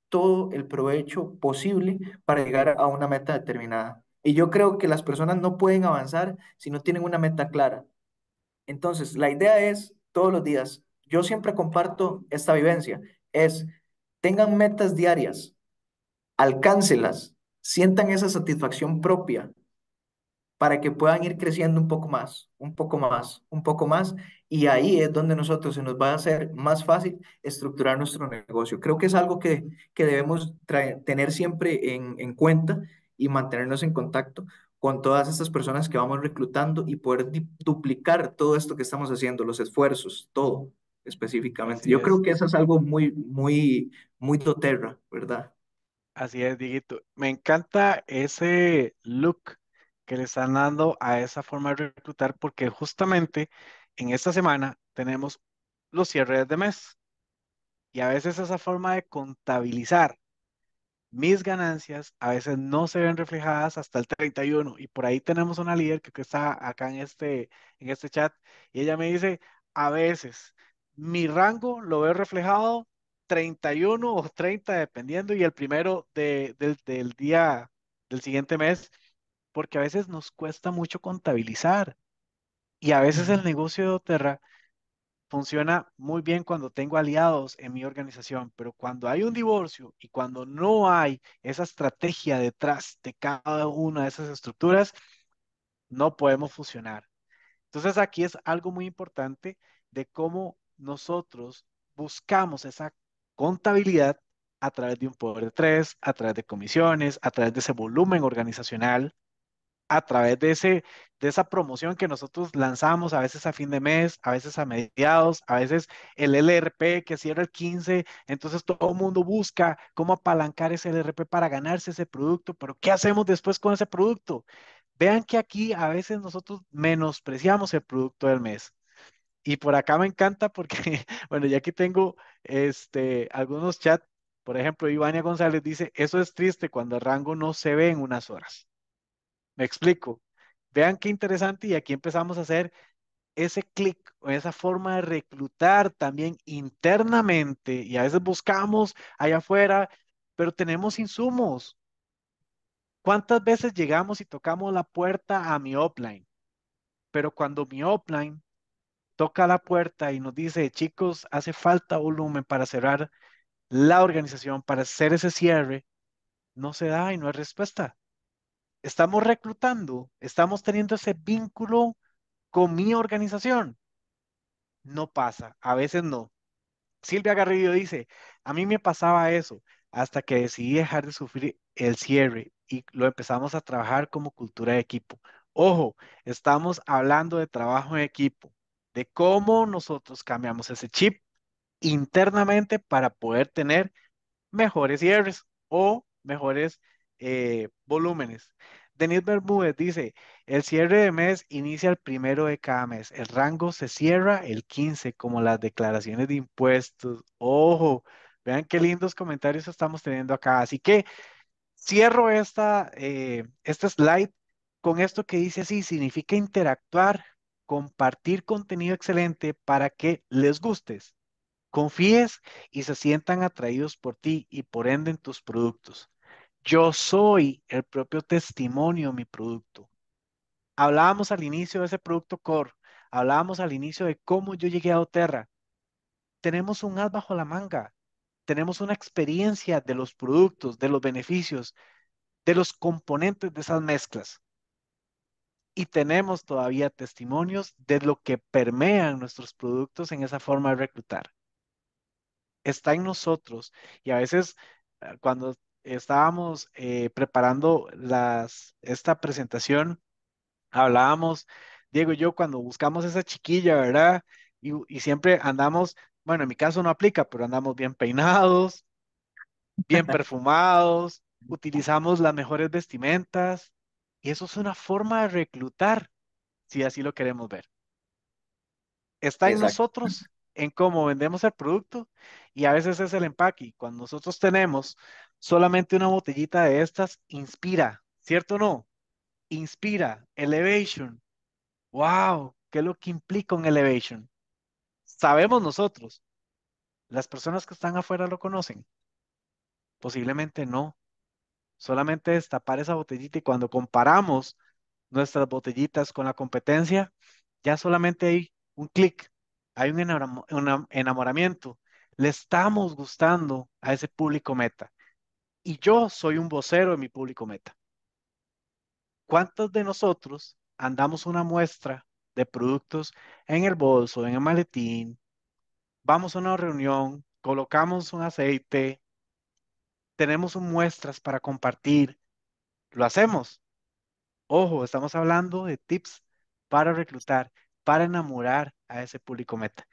todo el provecho posible para llegar a una meta determinada. Y yo creo que las personas no pueden avanzar si no tienen una meta clara. Entonces, la idea es todos los días, yo siempre comparto esta vivencia, es tengan metas diarias, alcáncelas, sientan esa satisfacción propia para que puedan ir creciendo un poco más, un poco más, un poco más, y ahí es donde nosotros se nos va a hacer más fácil estructurar nuestro negocio. Creo que es algo que, debemos tener siempre en cuenta y mantenernos en contacto, con todas estas personas que vamos reclutando y poder duplicar todo esto que estamos haciendo, los esfuerzos, todo específicamente. Yo creo que eso es algo muy, muy, muy doterra, ¿verdad? Así es, Digito. Me encanta ese look que le están dando a esa forma de reclutar porque justamente en esta semana tenemos los cierres de mes. Y a veces esa forma de contabilizar mis ganancias a veces no se ven reflejadas hasta el 31. Y por ahí tenemos una líder que está acá en este, en este chat y ella me dice, a veces mi rango lo veo reflejado 31 o 30 dependiendo y el primero del, del día del siguiente mes, porque a veces nos cuesta mucho contabilizar. Y a veces el negocio de Oterra funciona muy bien cuando tengo aliados en mi organización, pero cuando hay un divorcio y cuando no hay esa estrategia detrás de cada una de esas estructuras, no podemos funcionar. Entonces aquí es algo muy importante de cómo nosotros buscamos esa contabilidad a través de un poder de tres, a través de comisiones, a través de ese volumen organizacional, a través de, ese, de esa promoción que nosotros lanzamos a veces a fin de mes, a veces a mediados, a veces el LRP que cierra el 15, entonces todo el mundo busca cómo apalancar ese LRP para ganarse ese producto, pero ¿qué hacemos después con ese producto? Vean que aquí a veces nosotros menospreciamos el producto del mes. Y por acá me encanta porque, bueno, ya aquí tengo este, algunos chats. Por ejemplo, Ivania González dice, eso es triste cuando el rango no se ve en unas horas explico. Vean qué interesante y aquí empezamos a hacer ese clic o esa forma de reclutar también internamente y a veces buscamos allá afuera, pero tenemos insumos. ¿Cuántas veces llegamos y tocamos la puerta a mi offline? Pero cuando mi offline toca la puerta y nos dice, chicos, hace falta volumen para cerrar la organización, para hacer ese cierre, no se da y no hay respuesta estamos reclutando, estamos teniendo ese vínculo con mi organización. No pasa, a veces no. Silvia Garrido dice, a mí me pasaba eso hasta que decidí dejar de sufrir el cierre y lo empezamos a trabajar como cultura de equipo. Ojo, estamos hablando de trabajo en equipo, de cómo nosotros cambiamos ese chip internamente para poder tener mejores cierres o mejores eh, volúmenes. Denis Bermúdez dice, el cierre de mes inicia el primero de cada mes, el rango se cierra el 15, como las declaraciones de impuestos. Ojo, vean qué lindos comentarios estamos teniendo acá. Así que cierro esta, eh, este slide con esto que dice así, significa interactuar, compartir contenido excelente para que les gustes, confíes y se sientan atraídos por ti y por ende en tus productos. Yo soy el propio testimonio mi producto. Hablábamos al inicio de ese producto core, hablábamos al inicio de cómo yo llegué a Oterra. Tenemos un as bajo la manga, tenemos una experiencia de los productos, de los beneficios, de los componentes de esas mezclas. Y tenemos todavía testimonios de lo que permean nuestros productos en esa forma de reclutar. Está en nosotros y a veces eh, cuando estábamos eh, preparando las, esta presentación, hablábamos, Diego y yo, cuando buscamos esa chiquilla, ¿verdad? Y, siempre andamos, bueno, en mi caso no aplica, pero andamos bien peinados, bien perfumados, utilizamos las mejores vestimentas, y eso es una forma de reclutar, si así lo queremos ver. Está en nosotros, en cómo vendemos el producto, y a veces es el empaque. cuando nosotros tenemos solamente una botellita de estas inspira, ¿cierto o no? Inspira, elevation. ¡Wow! ¿Qué es lo que implica un elevation? Sabemos nosotros. Las personas que están afuera lo conocen. Posiblemente no. Solamente destapar esa botellita y cuando comparamos nuestras botellitas con la competencia, ya solamente hay un clic, hay un enamoramiento. Le estamos gustando a ese público meta y yo soy un vocero de mi público meta. ¿Cuántos de nosotros andamos una muestra de productos en el bolso, en el maletín, vamos a una reunión, colocamos un aceite, tenemos muestras para compartir, lo hacemos. Ojo, estamos hablando de tips para reclutar, para enamorar a ese público meta.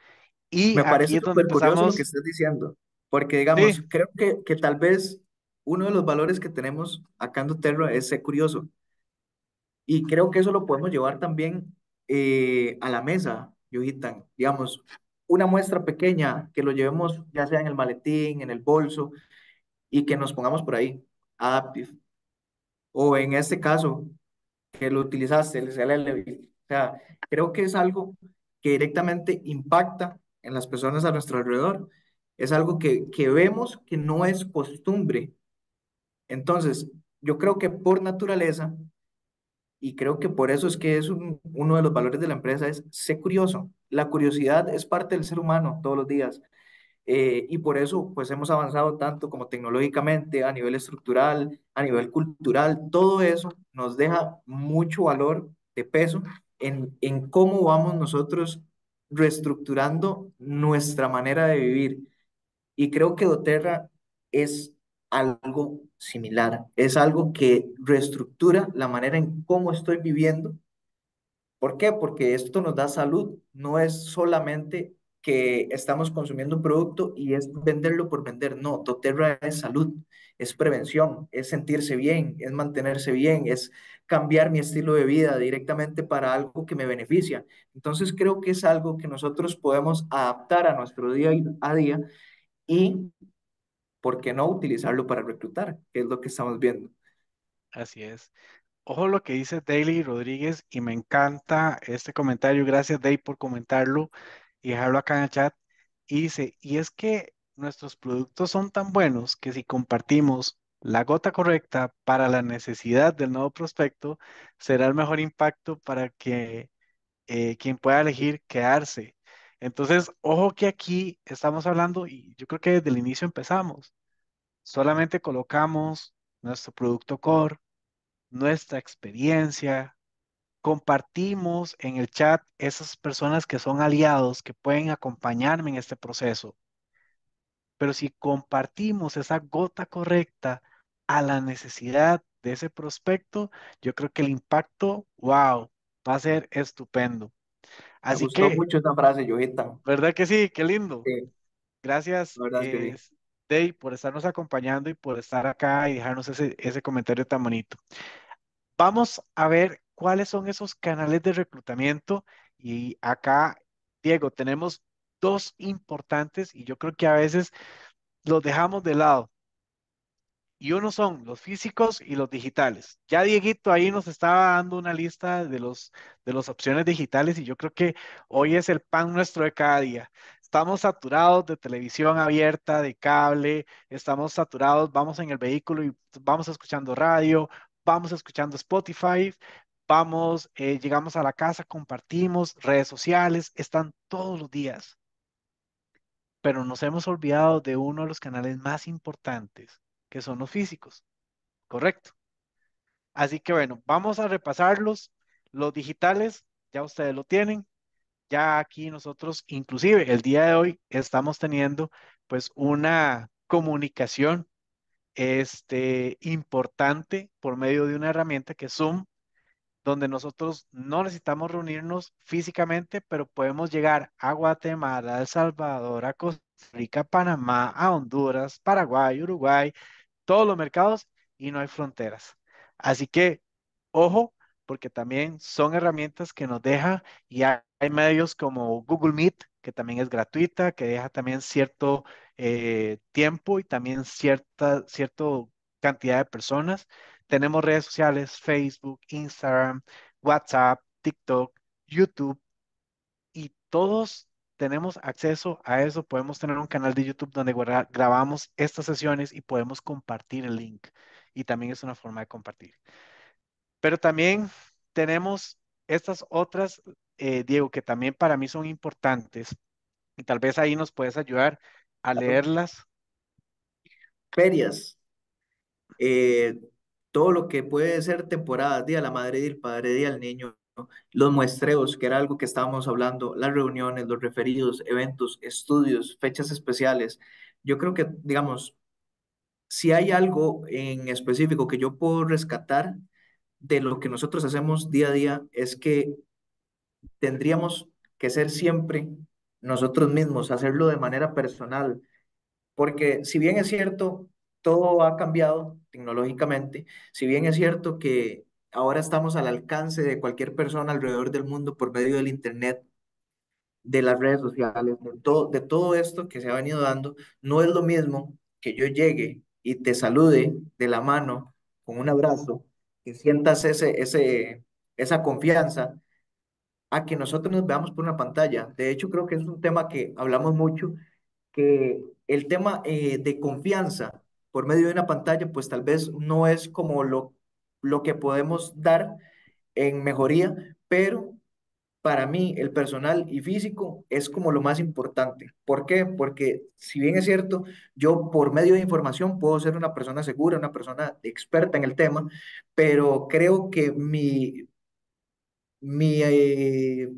Y Me parece es donde lo que estás diciendo, porque digamos, creo que, que tal vez uno de los valores que tenemos acá en Doterra es ser curioso. Y creo que eso lo podemos llevar también eh, a la mesa, Yujitan. Digamos, una muestra pequeña que lo llevemos ya sea en el maletín, en el bolso, y que nos pongamos por ahí, Adaptive. O en este caso, que lo utilizaste, el CLL. O sea, creo que es algo que directamente impacta en las personas a nuestro alrededor. Es algo que, que vemos que no es costumbre entonces, yo creo que por naturaleza, y creo que por eso es que es uno de los valores de la empresa, es ser curioso. La curiosidad es parte del ser humano todos los días. Eh, y por eso pues hemos avanzado tanto como tecnológicamente, a nivel estructural, a nivel cultural, todo eso nos deja mucho valor de peso en, en cómo vamos nosotros reestructurando nuestra manera de vivir. Y creo que Doterra es algo similar, es algo que reestructura la manera en cómo estoy viviendo. ¿Por qué? Porque esto nos da salud, no es solamente que estamos consumiendo un producto y es venderlo por vender, no, Toterra es salud, es prevención, es sentirse bien, es mantenerse bien, es cambiar mi estilo de vida directamente para algo que me beneficia. Entonces creo que es algo que nosotros podemos adaptar a nuestro día a día y ¿por qué no utilizarlo para reclutar? es lo que estamos viendo. Así es. Ojo lo que dice Daily Rodríguez y me encanta este comentario. Gracias, Day, por comentarlo y dejarlo acá en el chat. Y dice, y es que nuestros productos son tan buenos que si compartimos la gota correcta para la necesidad del nuevo prospecto, será el mejor impacto para que eh, quien pueda elegir quedarse. Entonces, ojo que aquí estamos hablando, y yo creo que desde el inicio empezamos, Solamente colocamos nuestro producto core, nuestra experiencia, compartimos en el chat esas personas que son aliados, que pueden acompañarme en este proceso. Pero si compartimos esa gota correcta a la necesidad de ese prospecto, yo creo que el impacto, wow, va a ser estupendo. Así que, mucho esa frase, ¿Verdad que sí? Qué lindo. Gracias por estarnos acompañando y por estar acá y dejarnos ese, ese comentario tan bonito. Vamos a ver cuáles son esos canales de reclutamiento y acá, Diego, tenemos dos importantes y yo creo que a veces los dejamos de lado. Y uno son los físicos y los digitales. Ya Dieguito ahí nos estaba dando una lista de los de las opciones digitales y yo creo que hoy es el pan nuestro de cada día. Estamos saturados de televisión abierta, de cable, estamos saturados, vamos en el vehículo y vamos escuchando radio, vamos escuchando Spotify, vamos, eh, llegamos a la casa, compartimos, redes sociales, están todos los días. Pero nos hemos olvidado de uno de los canales más importantes, que son los físicos, ¿correcto? Así que bueno, vamos a repasarlos. Los digitales, ya ustedes lo tienen ya aquí nosotros, inclusive el día de hoy, estamos teniendo pues una comunicación este, importante por medio de una herramienta que es Zoom, donde nosotros no necesitamos reunirnos físicamente, pero podemos llegar a Guatemala, a El Salvador, a Costa Rica, Panamá, a Honduras, Paraguay, Uruguay, todos los mercados y no hay fronteras. Así que, ojo, porque también son herramientas que nos deja y hay, medios como Google Meet, que también es gratuita, que deja también cierto eh, tiempo y también cierta, cierta cantidad de personas. Tenemos redes sociales, Facebook, Instagram, WhatsApp, TikTok, YouTube, y todos tenemos acceso a eso. Podemos tener un canal de YouTube donde grabamos estas sesiones y podemos compartir el link. Y también es una forma de compartir. Pero también tenemos estas otras, eh, Diego, que también para mí son importantes. Y tal vez ahí nos puedes ayudar a leerlas. Ferias. Eh, todo lo que puede ser temporada, Día a la Madre, Día al Padre, Día al Niño, los muestreos, que era algo que estábamos hablando, las reuniones, los referidos, eventos, estudios, fechas especiales. Yo creo que, digamos, si hay algo en específico que yo puedo rescatar, de lo que nosotros hacemos día a día es que tendríamos que ser siempre nosotros mismos, hacerlo de manera personal, porque si bien es cierto, todo ha cambiado tecnológicamente, si bien es cierto que ahora estamos al alcance de cualquier persona alrededor del mundo por medio del Internet, de las redes sociales, de todo, de todo esto que se ha venido dando, no es lo mismo que yo llegue y te salude de la mano con un abrazo sientas ese, ese, esa confianza a que nosotros nos veamos por una pantalla. De hecho, creo que es un tema que hablamos mucho, que el tema eh, de confianza por medio de una pantalla, pues tal vez no es como lo, lo que podemos dar en mejoría, pero para mí el personal y físico es como lo más importante. ¿Por qué? Porque si bien es cierto, yo por medio de información puedo ser una persona segura, una persona experta en el tema, pero creo que mi, mi, eh,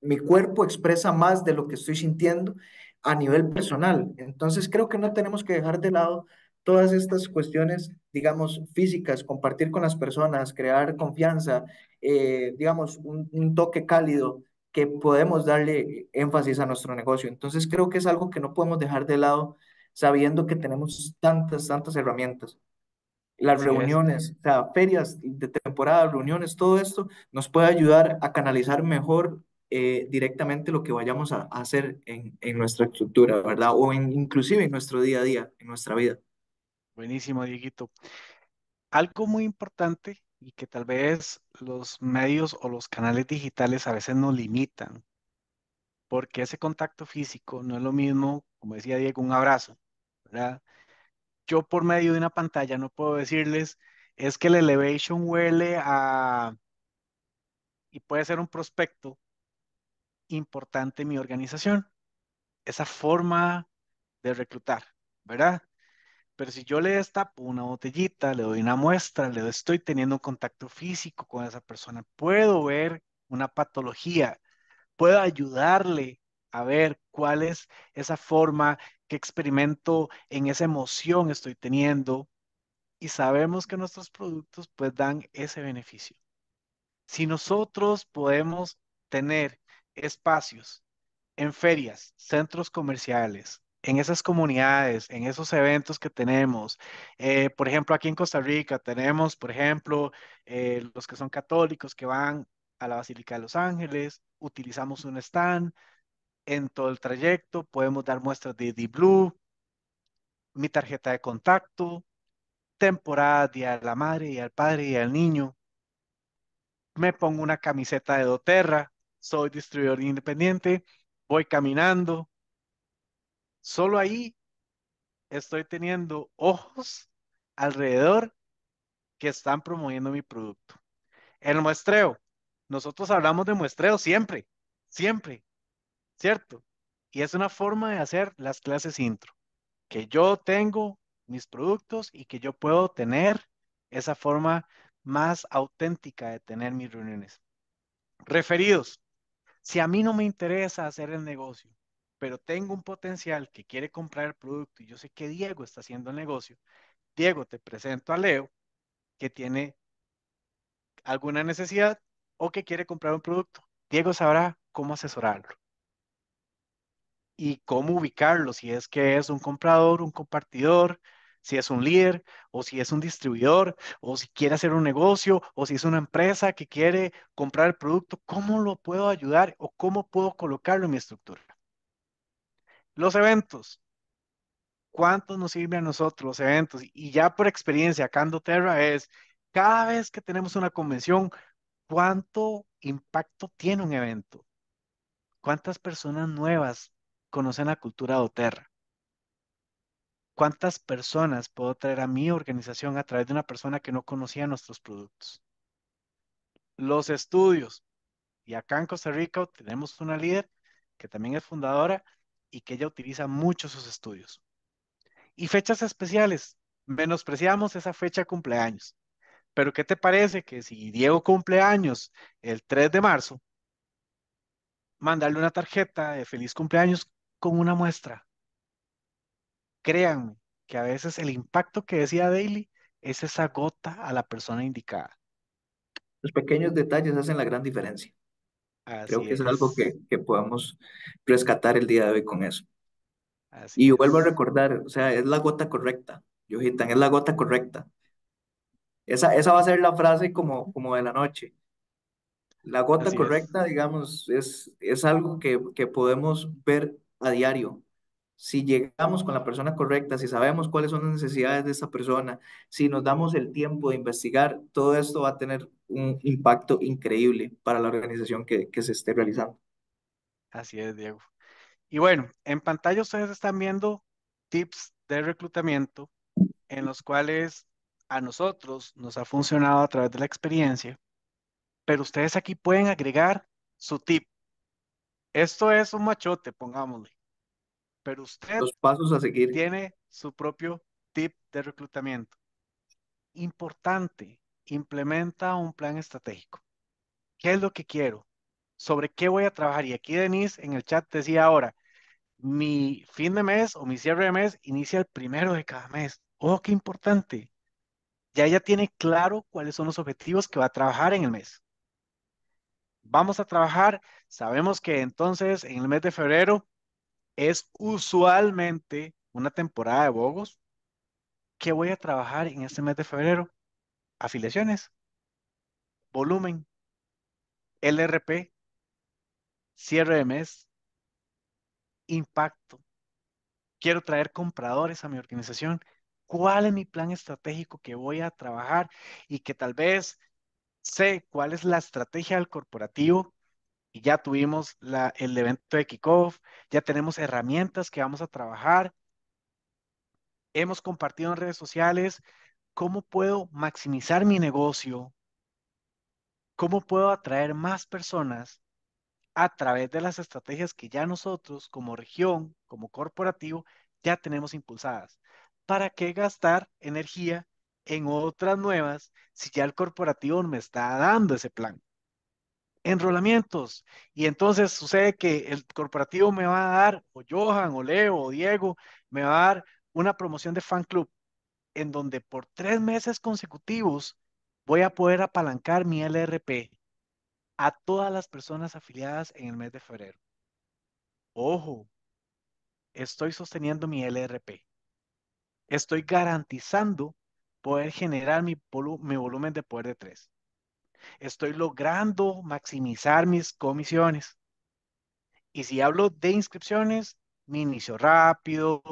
mi cuerpo expresa más de lo que estoy sintiendo a nivel personal. Entonces creo que no tenemos que dejar de lado todas estas cuestiones, digamos, físicas, compartir con las personas, crear confianza, eh, digamos, un, toque cálido que podemos darle énfasis a nuestro negocio. Entonces creo que es algo que no podemos dejar de lado sabiendo que tenemos tantas, tantas herramientas. Las reuniones, o sea, ferias de temporada, reuniones, todo esto nos puede ayudar a canalizar mejor eh, directamente lo que vayamos a, hacer en, en, nuestra estructura, ¿verdad? O en, inclusive en nuestro día a día, en nuestra vida. Buenísimo, Dieguito. Algo muy importante y que tal vez los medios o los canales digitales a veces nos limitan, porque ese contacto físico no es lo mismo, como decía Diego, un abrazo, ¿verdad? Yo por medio de una pantalla no puedo decirles, es que el elevation huele a, y puede ser un prospecto importante en mi organización, esa forma de reclutar, ¿verdad? Pero si yo le destapo una botellita, le doy una muestra, le doy, estoy teniendo un contacto físico con esa persona, puedo ver una patología, puedo ayudarle a ver cuál es esa forma que experimento en esa emoción estoy teniendo y sabemos que nuestros productos pues dan ese beneficio. Si nosotros podemos tener espacios en ferias, centros comerciales, en esas comunidades, en esos eventos que tenemos. Eh, por ejemplo, aquí en Costa Rica tenemos, por ejemplo, eh, los que son católicos que van a la Basílica de los Ángeles, utilizamos un stand en todo el trayecto, podemos dar muestras de Deep Blue, mi tarjeta de contacto, temporada de a la madre y al padre y al niño. Me pongo una camiseta de doTERRA, soy distribuidor independiente, voy caminando, Solo ahí estoy teniendo ojos alrededor que están promoviendo mi producto. El muestreo. Nosotros hablamos de muestreo siempre, siempre, ¿cierto? Y es una forma de hacer las clases intro, que yo tengo mis productos y que yo puedo tener esa forma más auténtica de tener mis reuniones. Referidos. Si a mí no me interesa hacer el negocio, pero tengo un potencial que quiere comprar el producto y yo sé que Diego está haciendo el negocio, Diego, te presento a Leo, que tiene alguna necesidad o que quiere comprar un producto. Diego sabrá cómo asesorarlo y cómo ubicarlo, si es que es un comprador, un compartidor, si es un líder o si es un distribuidor o si quiere hacer un negocio o si es una empresa que quiere comprar el producto, ¿cómo lo puedo ayudar o cómo puedo colocarlo en mi estructura? Los eventos. cuánto nos sirven a nosotros los eventos? Y ya por experiencia, acá en Terra es, cada vez que tenemos una convención, ¿cuánto impacto tiene un evento? ¿Cuántas personas nuevas conocen la cultura de Oterra? ¿Cuántas personas puedo traer a mi organización a través de una persona que no conocía nuestros productos? Los estudios. Y acá en Costa Rica tenemos una líder que también es fundadora y que ella utiliza mucho sus estudios. Y fechas especiales. Menospreciamos esa fecha cumpleaños. Pero ¿qué te parece que si Diego cumple años el 3 de marzo, mandarle una tarjeta de feliz cumpleaños con una muestra? Créanme que a veces el impacto que decía Daily es esa gota a la persona indicada. Los pequeños detalles hacen la gran diferencia. Creo que es, algo que, que, podamos rescatar el día de hoy con eso. y vuelvo a recordar, o sea, es la gota correcta, Yojitan, es la gota correcta. Esa, esa va a ser la frase como, como de la noche. La gota correcta, digamos, es, es algo que, que podemos ver a diario, si llegamos con la persona correcta, si sabemos cuáles son las necesidades de esa persona, si nos damos el tiempo de investigar, todo esto va a tener un impacto increíble para la organización que, se esté realizando. Así es, Diego. Y bueno, en pantalla ustedes están viendo tips de reclutamiento en los cuales a nosotros nos ha funcionado a través de la experiencia, pero ustedes aquí pueden agregar su tip. Esto es un machote, pongámosle pero usted pasos a seguir. tiene su propio tip de reclutamiento. Importante, implementa un plan estratégico. ¿Qué es lo que quiero? ¿Sobre qué voy a trabajar? Y aquí Denise en el chat decía ahora, mi fin de mes o mi cierre de mes inicia el primero de cada mes. Oh, qué importante. Ya ella tiene claro cuáles son los objetivos que va a trabajar en el mes. Vamos a trabajar, sabemos que entonces en el mes de febrero es usualmente una temporada de Bogos que voy a trabajar en este mes de febrero. Afiliaciones, volumen, LRP, cierre de mes, impacto. Quiero traer compradores a mi organización. ¿Cuál es mi plan estratégico que voy a trabajar y que tal vez sé cuál es la estrategia del corporativo y ya tuvimos el evento de kickoff, ya tenemos herramientas que vamos a trabajar, hemos compartido en redes sociales cómo puedo maximizar mi negocio, cómo puedo atraer más personas a través de las estrategias que ya nosotros como región, como corporativo, ya tenemos impulsadas. ¿Para qué gastar energía en otras nuevas si ya el corporativo me está dando ese plan? enrolamientos. Y entonces sucede que el corporativo me va a dar, o Johan, o Leo, o Diego, me va a dar una promoción de fan club, en donde por tres meses consecutivos voy a poder apalancar mi LRP a todas las personas afiliadas en el mes de febrero. Ojo, estoy sosteniendo mi LRP. Estoy garantizando poder generar mi, mi volumen de poder de tres. Estoy logrando maximizar mis comisiones. Y si hablo de inscripciones, mi inicio rápido.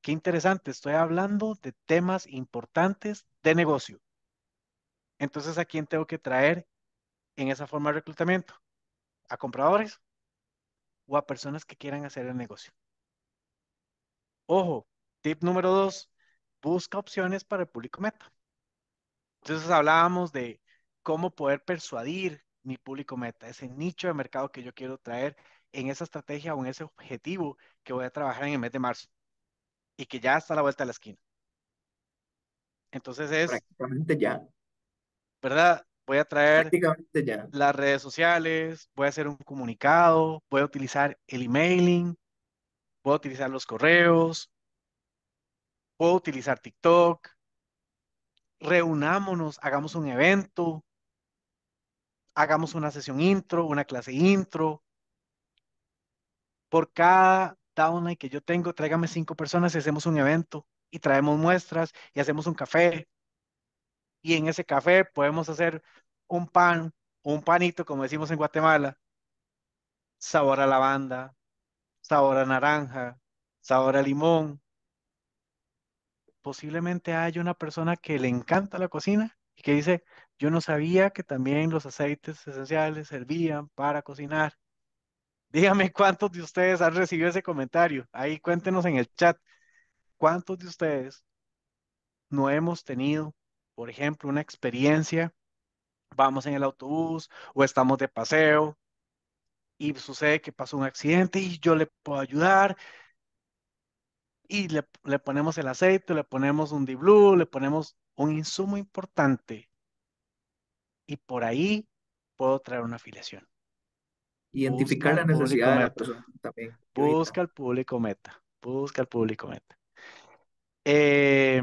Qué interesante, estoy hablando de temas importantes de negocio. Entonces, ¿a quién tengo que traer en esa forma de reclutamiento? ¿A compradores o a personas que quieran hacer el negocio? Ojo, tip número dos, busca opciones para el público meta. Entonces hablábamos de cómo poder persuadir mi público meta, ese nicho de mercado que yo quiero traer en esa estrategia o en ese objetivo que voy a trabajar en el mes de marzo y que ya está a la vuelta de la esquina. Entonces es... Prácticamente ya. ¿Verdad? Voy a traer ya. las redes sociales, voy a hacer un comunicado, voy a utilizar el emailing, voy a utilizar los correos, puedo utilizar TikTok, reunámonos, hagamos un evento, hagamos una sesión intro, una clase intro. Por cada downline que yo tengo, tráigame cinco personas y hacemos un evento y traemos muestras y hacemos un café. Y en ese café podemos hacer un pan, un panito, como decimos en Guatemala, sabor a lavanda, sabor a naranja, sabor a limón. Posiblemente haya una persona que le encanta la cocina y que dice, yo no sabía que también los aceites esenciales servían para cocinar. Dígame cuántos de ustedes han recibido ese comentario. Ahí cuéntenos en el chat cuántos de ustedes no hemos tenido, por ejemplo, una experiencia, vamos en el autobús o estamos de paseo y sucede que pasó un accidente y yo le puedo ayudar y le, le ponemos el aceite, le ponemos un diblu, le ponemos un insumo importante y por ahí puedo traer una afiliación. Identificar la necesidad de la persona también. Busca el público meta, busca el público meta. Eh,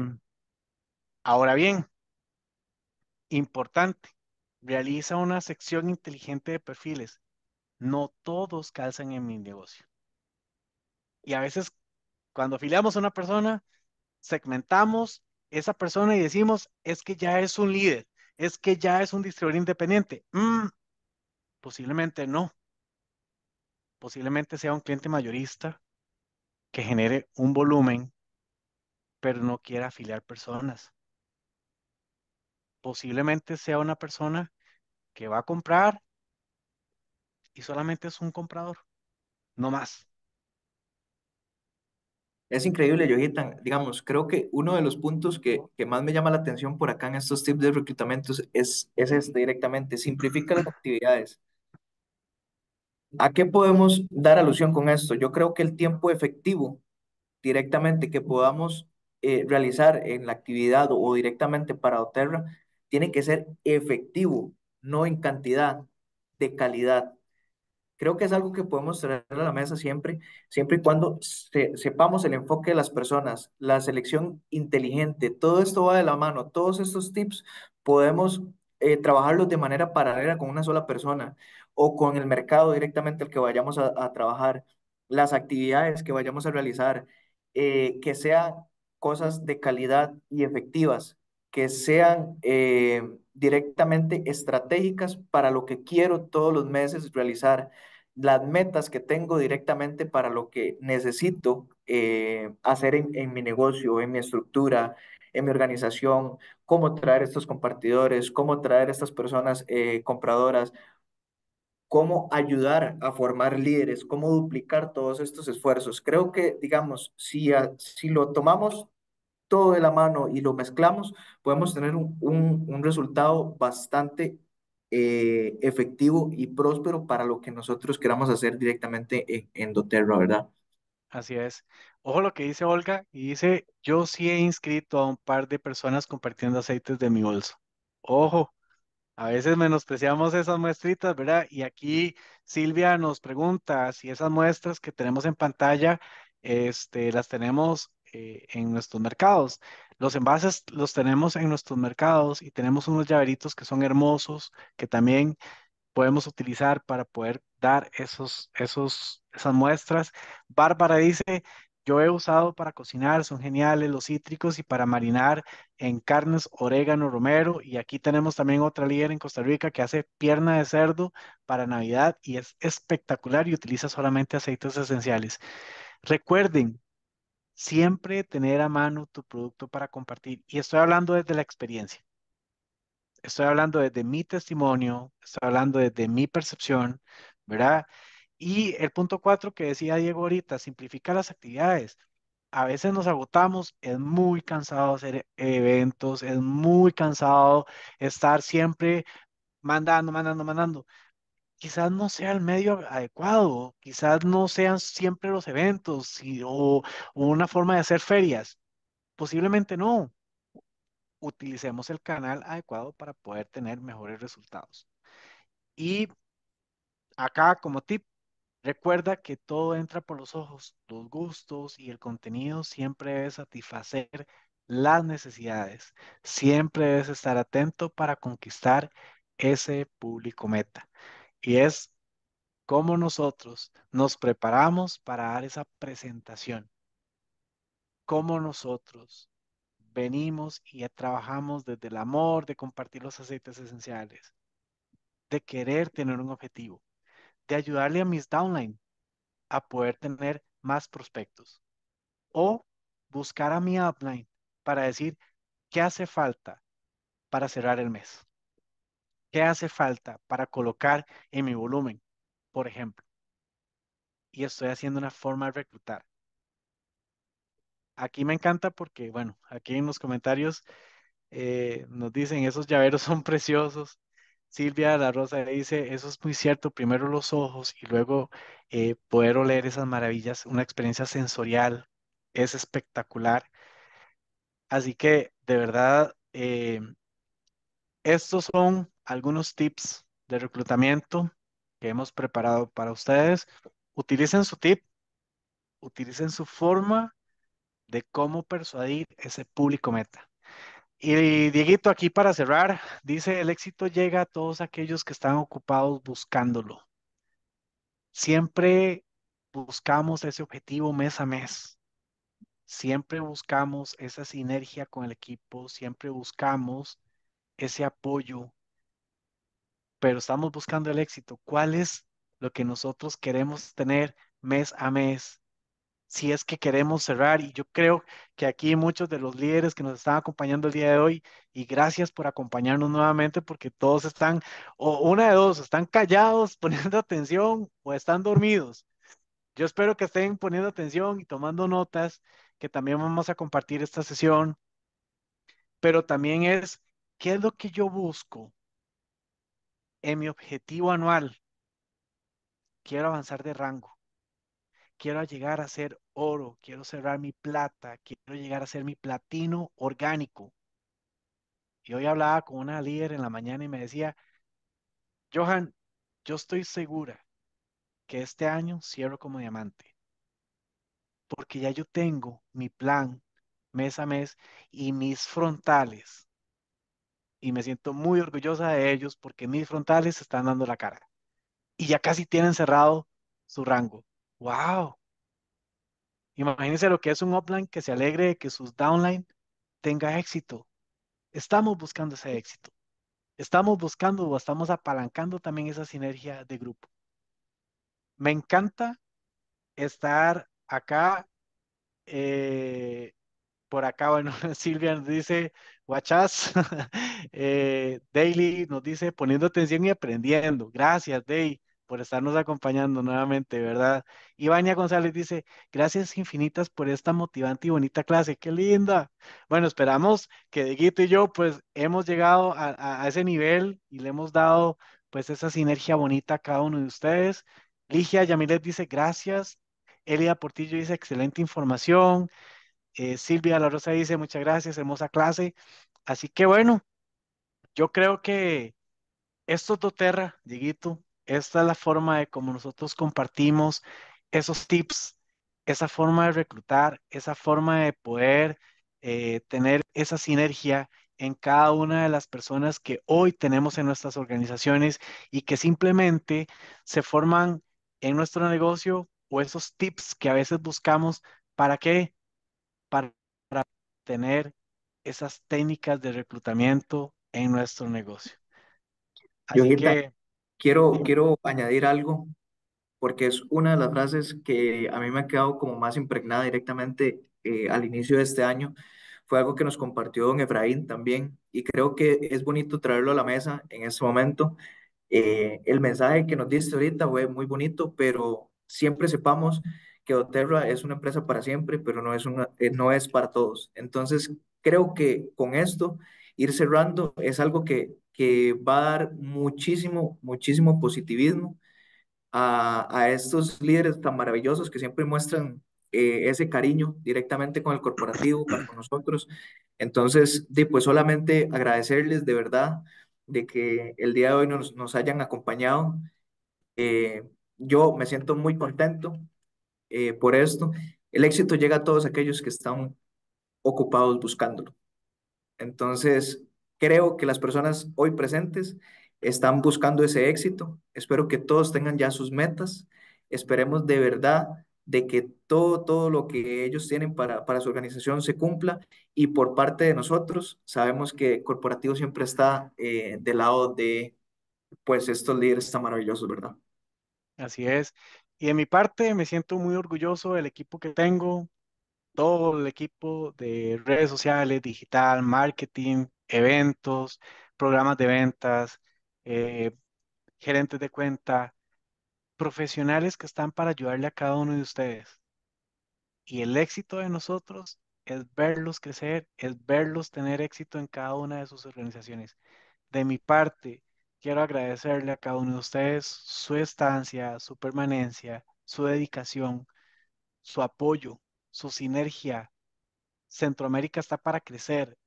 ahora bien, importante, realiza una sección inteligente de perfiles. No todos calzan en mi negocio. Y a veces cuando afiliamos a una persona, segmentamos esa persona y decimos, es que ya es un líder es que ya es un distribuidor independiente. Mm, posiblemente no. Posiblemente sea un cliente mayorista que genere un volumen, pero no quiera afiliar personas. Posiblemente sea una persona que va a comprar y solamente es un comprador, no más. Es increíble, Yojitan. Digamos, creo que uno de los puntos que, que, más me llama la atención por acá en estos tips de reclutamientos es, es este directamente, simplifica las actividades. ¿A qué podemos dar alusión con esto? Yo creo que el tiempo efectivo directamente que podamos eh, realizar en la actividad o directamente para Oterra tiene que ser efectivo, no en cantidad, de calidad. Creo que es algo que podemos traer a la mesa siempre, siempre y cuando sepamos el enfoque de las personas, la selección inteligente, todo esto va de la mano, todos estos tips podemos eh, trabajarlos de manera paralela con una sola persona o con el mercado directamente al que vayamos a, trabajar, las actividades que vayamos a realizar, eh, que sean cosas de calidad y efectivas, que sean eh, directamente estratégicas para lo que quiero todos los meses realizar, las metas que tengo directamente para lo que necesito eh, hacer en, mi negocio, en mi estructura, en mi organización, cómo traer estos compartidores, cómo traer estas personas eh, compradoras, cómo ayudar a formar líderes, cómo duplicar todos estos esfuerzos. Creo que, digamos, si, si lo tomamos todo de la mano y lo mezclamos, podemos tener un, resultado bastante eh, efectivo y próspero para lo que nosotros queramos hacer directamente en, doTERRA, ¿verdad? Así es. Ojo lo que dice Olga y dice, yo sí he inscrito a un par de personas compartiendo aceites de mi bolso. Ojo, a veces menospreciamos esas muestritas, ¿verdad? Y aquí Silvia nos pregunta si esas muestras que tenemos en pantalla, este, las tenemos eh, en nuestros mercados. Los envases los tenemos en nuestros mercados y tenemos unos llaveritos que son hermosos, que también podemos utilizar para poder dar esos, esos, esas muestras. Bárbara dice, yo he usado para cocinar, son geniales los cítricos y para marinar en carnes, orégano, romero. Y aquí tenemos también otra líder en Costa Rica que hace pierna de cerdo para Navidad y es espectacular y utiliza solamente aceites esenciales. Recuerden, siempre tener a mano tu producto para compartir. Y estoy hablando desde la experiencia. Estoy hablando desde mi testimonio, estoy hablando desde mi percepción, ¿verdad? Y el punto cuatro que decía Diego ahorita, simplifica las actividades. A veces nos agotamos, es muy cansado hacer eventos, es muy cansado estar siempre mandando, mandando, mandando quizás no sea el medio adecuado, quizás no sean siempre los eventos o, una forma de hacer ferias. Posiblemente no. Utilicemos el canal adecuado para poder tener mejores resultados. Y acá como tip, recuerda que todo entra por los ojos, los gustos y el contenido siempre debe satisfacer las necesidades. Siempre debes estar atento para conquistar ese público meta. Y es cómo nosotros nos preparamos para dar esa presentación. Cómo nosotros venimos y trabajamos desde el amor, de compartir los aceites esenciales, de querer tener un objetivo, de ayudarle a mis downline a poder tener más prospectos o buscar a mi upline para decir qué hace falta para cerrar el mes hace falta para colocar en mi volumen, por ejemplo. Y estoy haciendo una forma de reclutar. Aquí me encanta porque, bueno, aquí en los comentarios eh, nos dicen, esos llaveros son preciosos. Silvia La Rosa dice, eso es muy cierto, primero los ojos y luego eh, poder oler esas maravillas, una experiencia sensorial, es espectacular. Así que, de verdad, eh, estos son algunos tips de reclutamiento que hemos preparado para ustedes. Utilicen su tip, utilicen su forma de cómo persuadir ese público meta. Y Dieguito, aquí para cerrar, dice, el éxito llega a todos aquellos que están ocupados buscándolo. Siempre buscamos ese objetivo mes a mes. Siempre buscamos esa sinergia con el equipo, siempre buscamos ese apoyo pero estamos buscando el éxito. ¿Cuál es lo que nosotros queremos tener mes a mes? Si es que queremos cerrar, y yo creo que aquí muchos de los líderes que nos están acompañando el día de hoy, y gracias por acompañarnos nuevamente, porque todos están, o una de dos, están callados, poniendo atención, o están dormidos. Yo espero que estén poniendo atención y tomando notas, que también vamos a compartir esta sesión, pero también es, ¿qué es lo que yo busco? en mi objetivo anual, quiero avanzar de rango, quiero llegar a ser oro, quiero cerrar mi plata, quiero llegar a ser mi platino orgánico. Y hoy hablaba con una líder en la mañana y me decía, Johan, yo estoy segura que este año cierro como diamante, porque ya yo tengo mi plan mes a mes y mis frontales y me siento muy orgullosa de ellos porque mis frontales están dando la cara y ya casi tienen cerrado su rango. ¡Wow! Imagínense lo que es un upline que se alegre de que sus downline tenga éxito. Estamos buscando ese éxito. Estamos buscando o estamos apalancando también esa sinergia de grupo. Me encanta estar acá eh, por acá, bueno, Silvia nos dice, guachas, eh, Daily nos dice, poniendo atención y aprendiendo. Gracias, Day, por estarnos acompañando nuevamente, ¿verdad? Ivania González dice, gracias infinitas por esta motivante y bonita clase, qué linda. Bueno, esperamos que Deguito y yo, pues, hemos llegado a, ese nivel y le hemos dado, pues, esa sinergia bonita a cada uno de ustedes. Ligia Yamilet dice, gracias. Elia Portillo dice, excelente información. Eh, Silvia La Rosa dice, muchas gracias, hermosa clase. Así que bueno, yo creo que esto es terra, Dieguito. Esta es la forma de cómo nosotros compartimos esos tips, esa forma de reclutar, esa forma de poder eh, tener esa sinergia en cada una de las personas que hoy tenemos en nuestras organizaciones y que simplemente se forman en nuestro negocio o esos tips que a veces buscamos para qué? para, tener esas técnicas de reclutamiento en nuestro negocio. Yo quiero, quiero añadir algo, porque es una de las frases que a mí me ha quedado como más impregnada directamente eh, al inicio de este año. Fue algo que nos compartió don Efraín también, y creo que es bonito traerlo a la mesa en este momento. Eh, el mensaje que nos diste ahorita fue muy bonito, pero siempre sepamos que Oterra es una empresa para siempre, pero no es, una, eh, no es para todos. Entonces, creo que con esto, ir cerrando es algo que, que va a dar muchísimo, muchísimo positivismo a, a estos líderes tan maravillosos que siempre muestran eh, ese cariño directamente con el corporativo, con nosotros. Entonces, pues solamente agradecerles de verdad de que el día de hoy nos, nos hayan acompañado. Eh, yo me siento muy contento, eh, por esto, el éxito llega a todos aquellos que están ocupados buscándolo. Entonces, creo que las personas hoy presentes están buscando ese éxito. Espero que todos tengan ya sus metas. Esperemos de verdad de que todo, todo lo que ellos tienen para, su organización se cumpla y por parte de nosotros sabemos que Corporativo siempre está de eh, del lado de pues estos líderes tan maravillosos, ¿verdad? Así es. Y de mi parte me siento muy orgulloso del equipo que tengo, todo el equipo de redes sociales, digital, marketing, eventos, programas de ventas, eh, gerentes de cuenta, profesionales que están para ayudarle a cada uno de ustedes. Y el éxito de nosotros es verlos crecer, es verlos tener éxito en cada una de sus organizaciones. De mi parte, Quiero agradecerle a cada uno de ustedes su estancia, su permanencia, su dedicación, su apoyo, su sinergia. Centroamérica está para crecer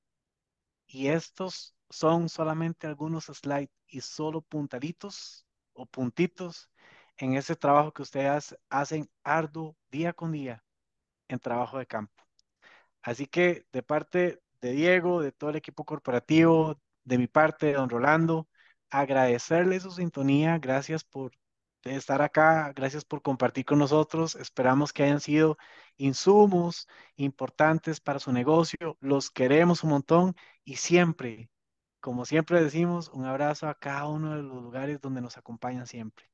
y estos son solamente algunos slides y solo puntaditos o puntitos en ese trabajo que ustedes hacen arduo día con día en trabajo de campo. Así que de parte de Diego, de todo el equipo corporativo, de mi parte, don Rolando, agradecerle su sintonía, gracias por estar acá, gracias por compartir con nosotros, esperamos que hayan sido insumos importantes para su negocio, los queremos un montón y siempre, como siempre decimos, un abrazo a cada uno de los lugares donde nos acompañan siempre.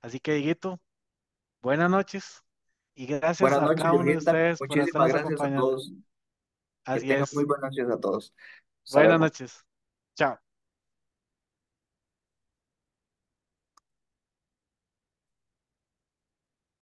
Así que, Diguito, buenas noches y gracias a cada uno de ustedes por estar acompañando. Así es. Muy buenas noches a todos. Buenas noches. Chao.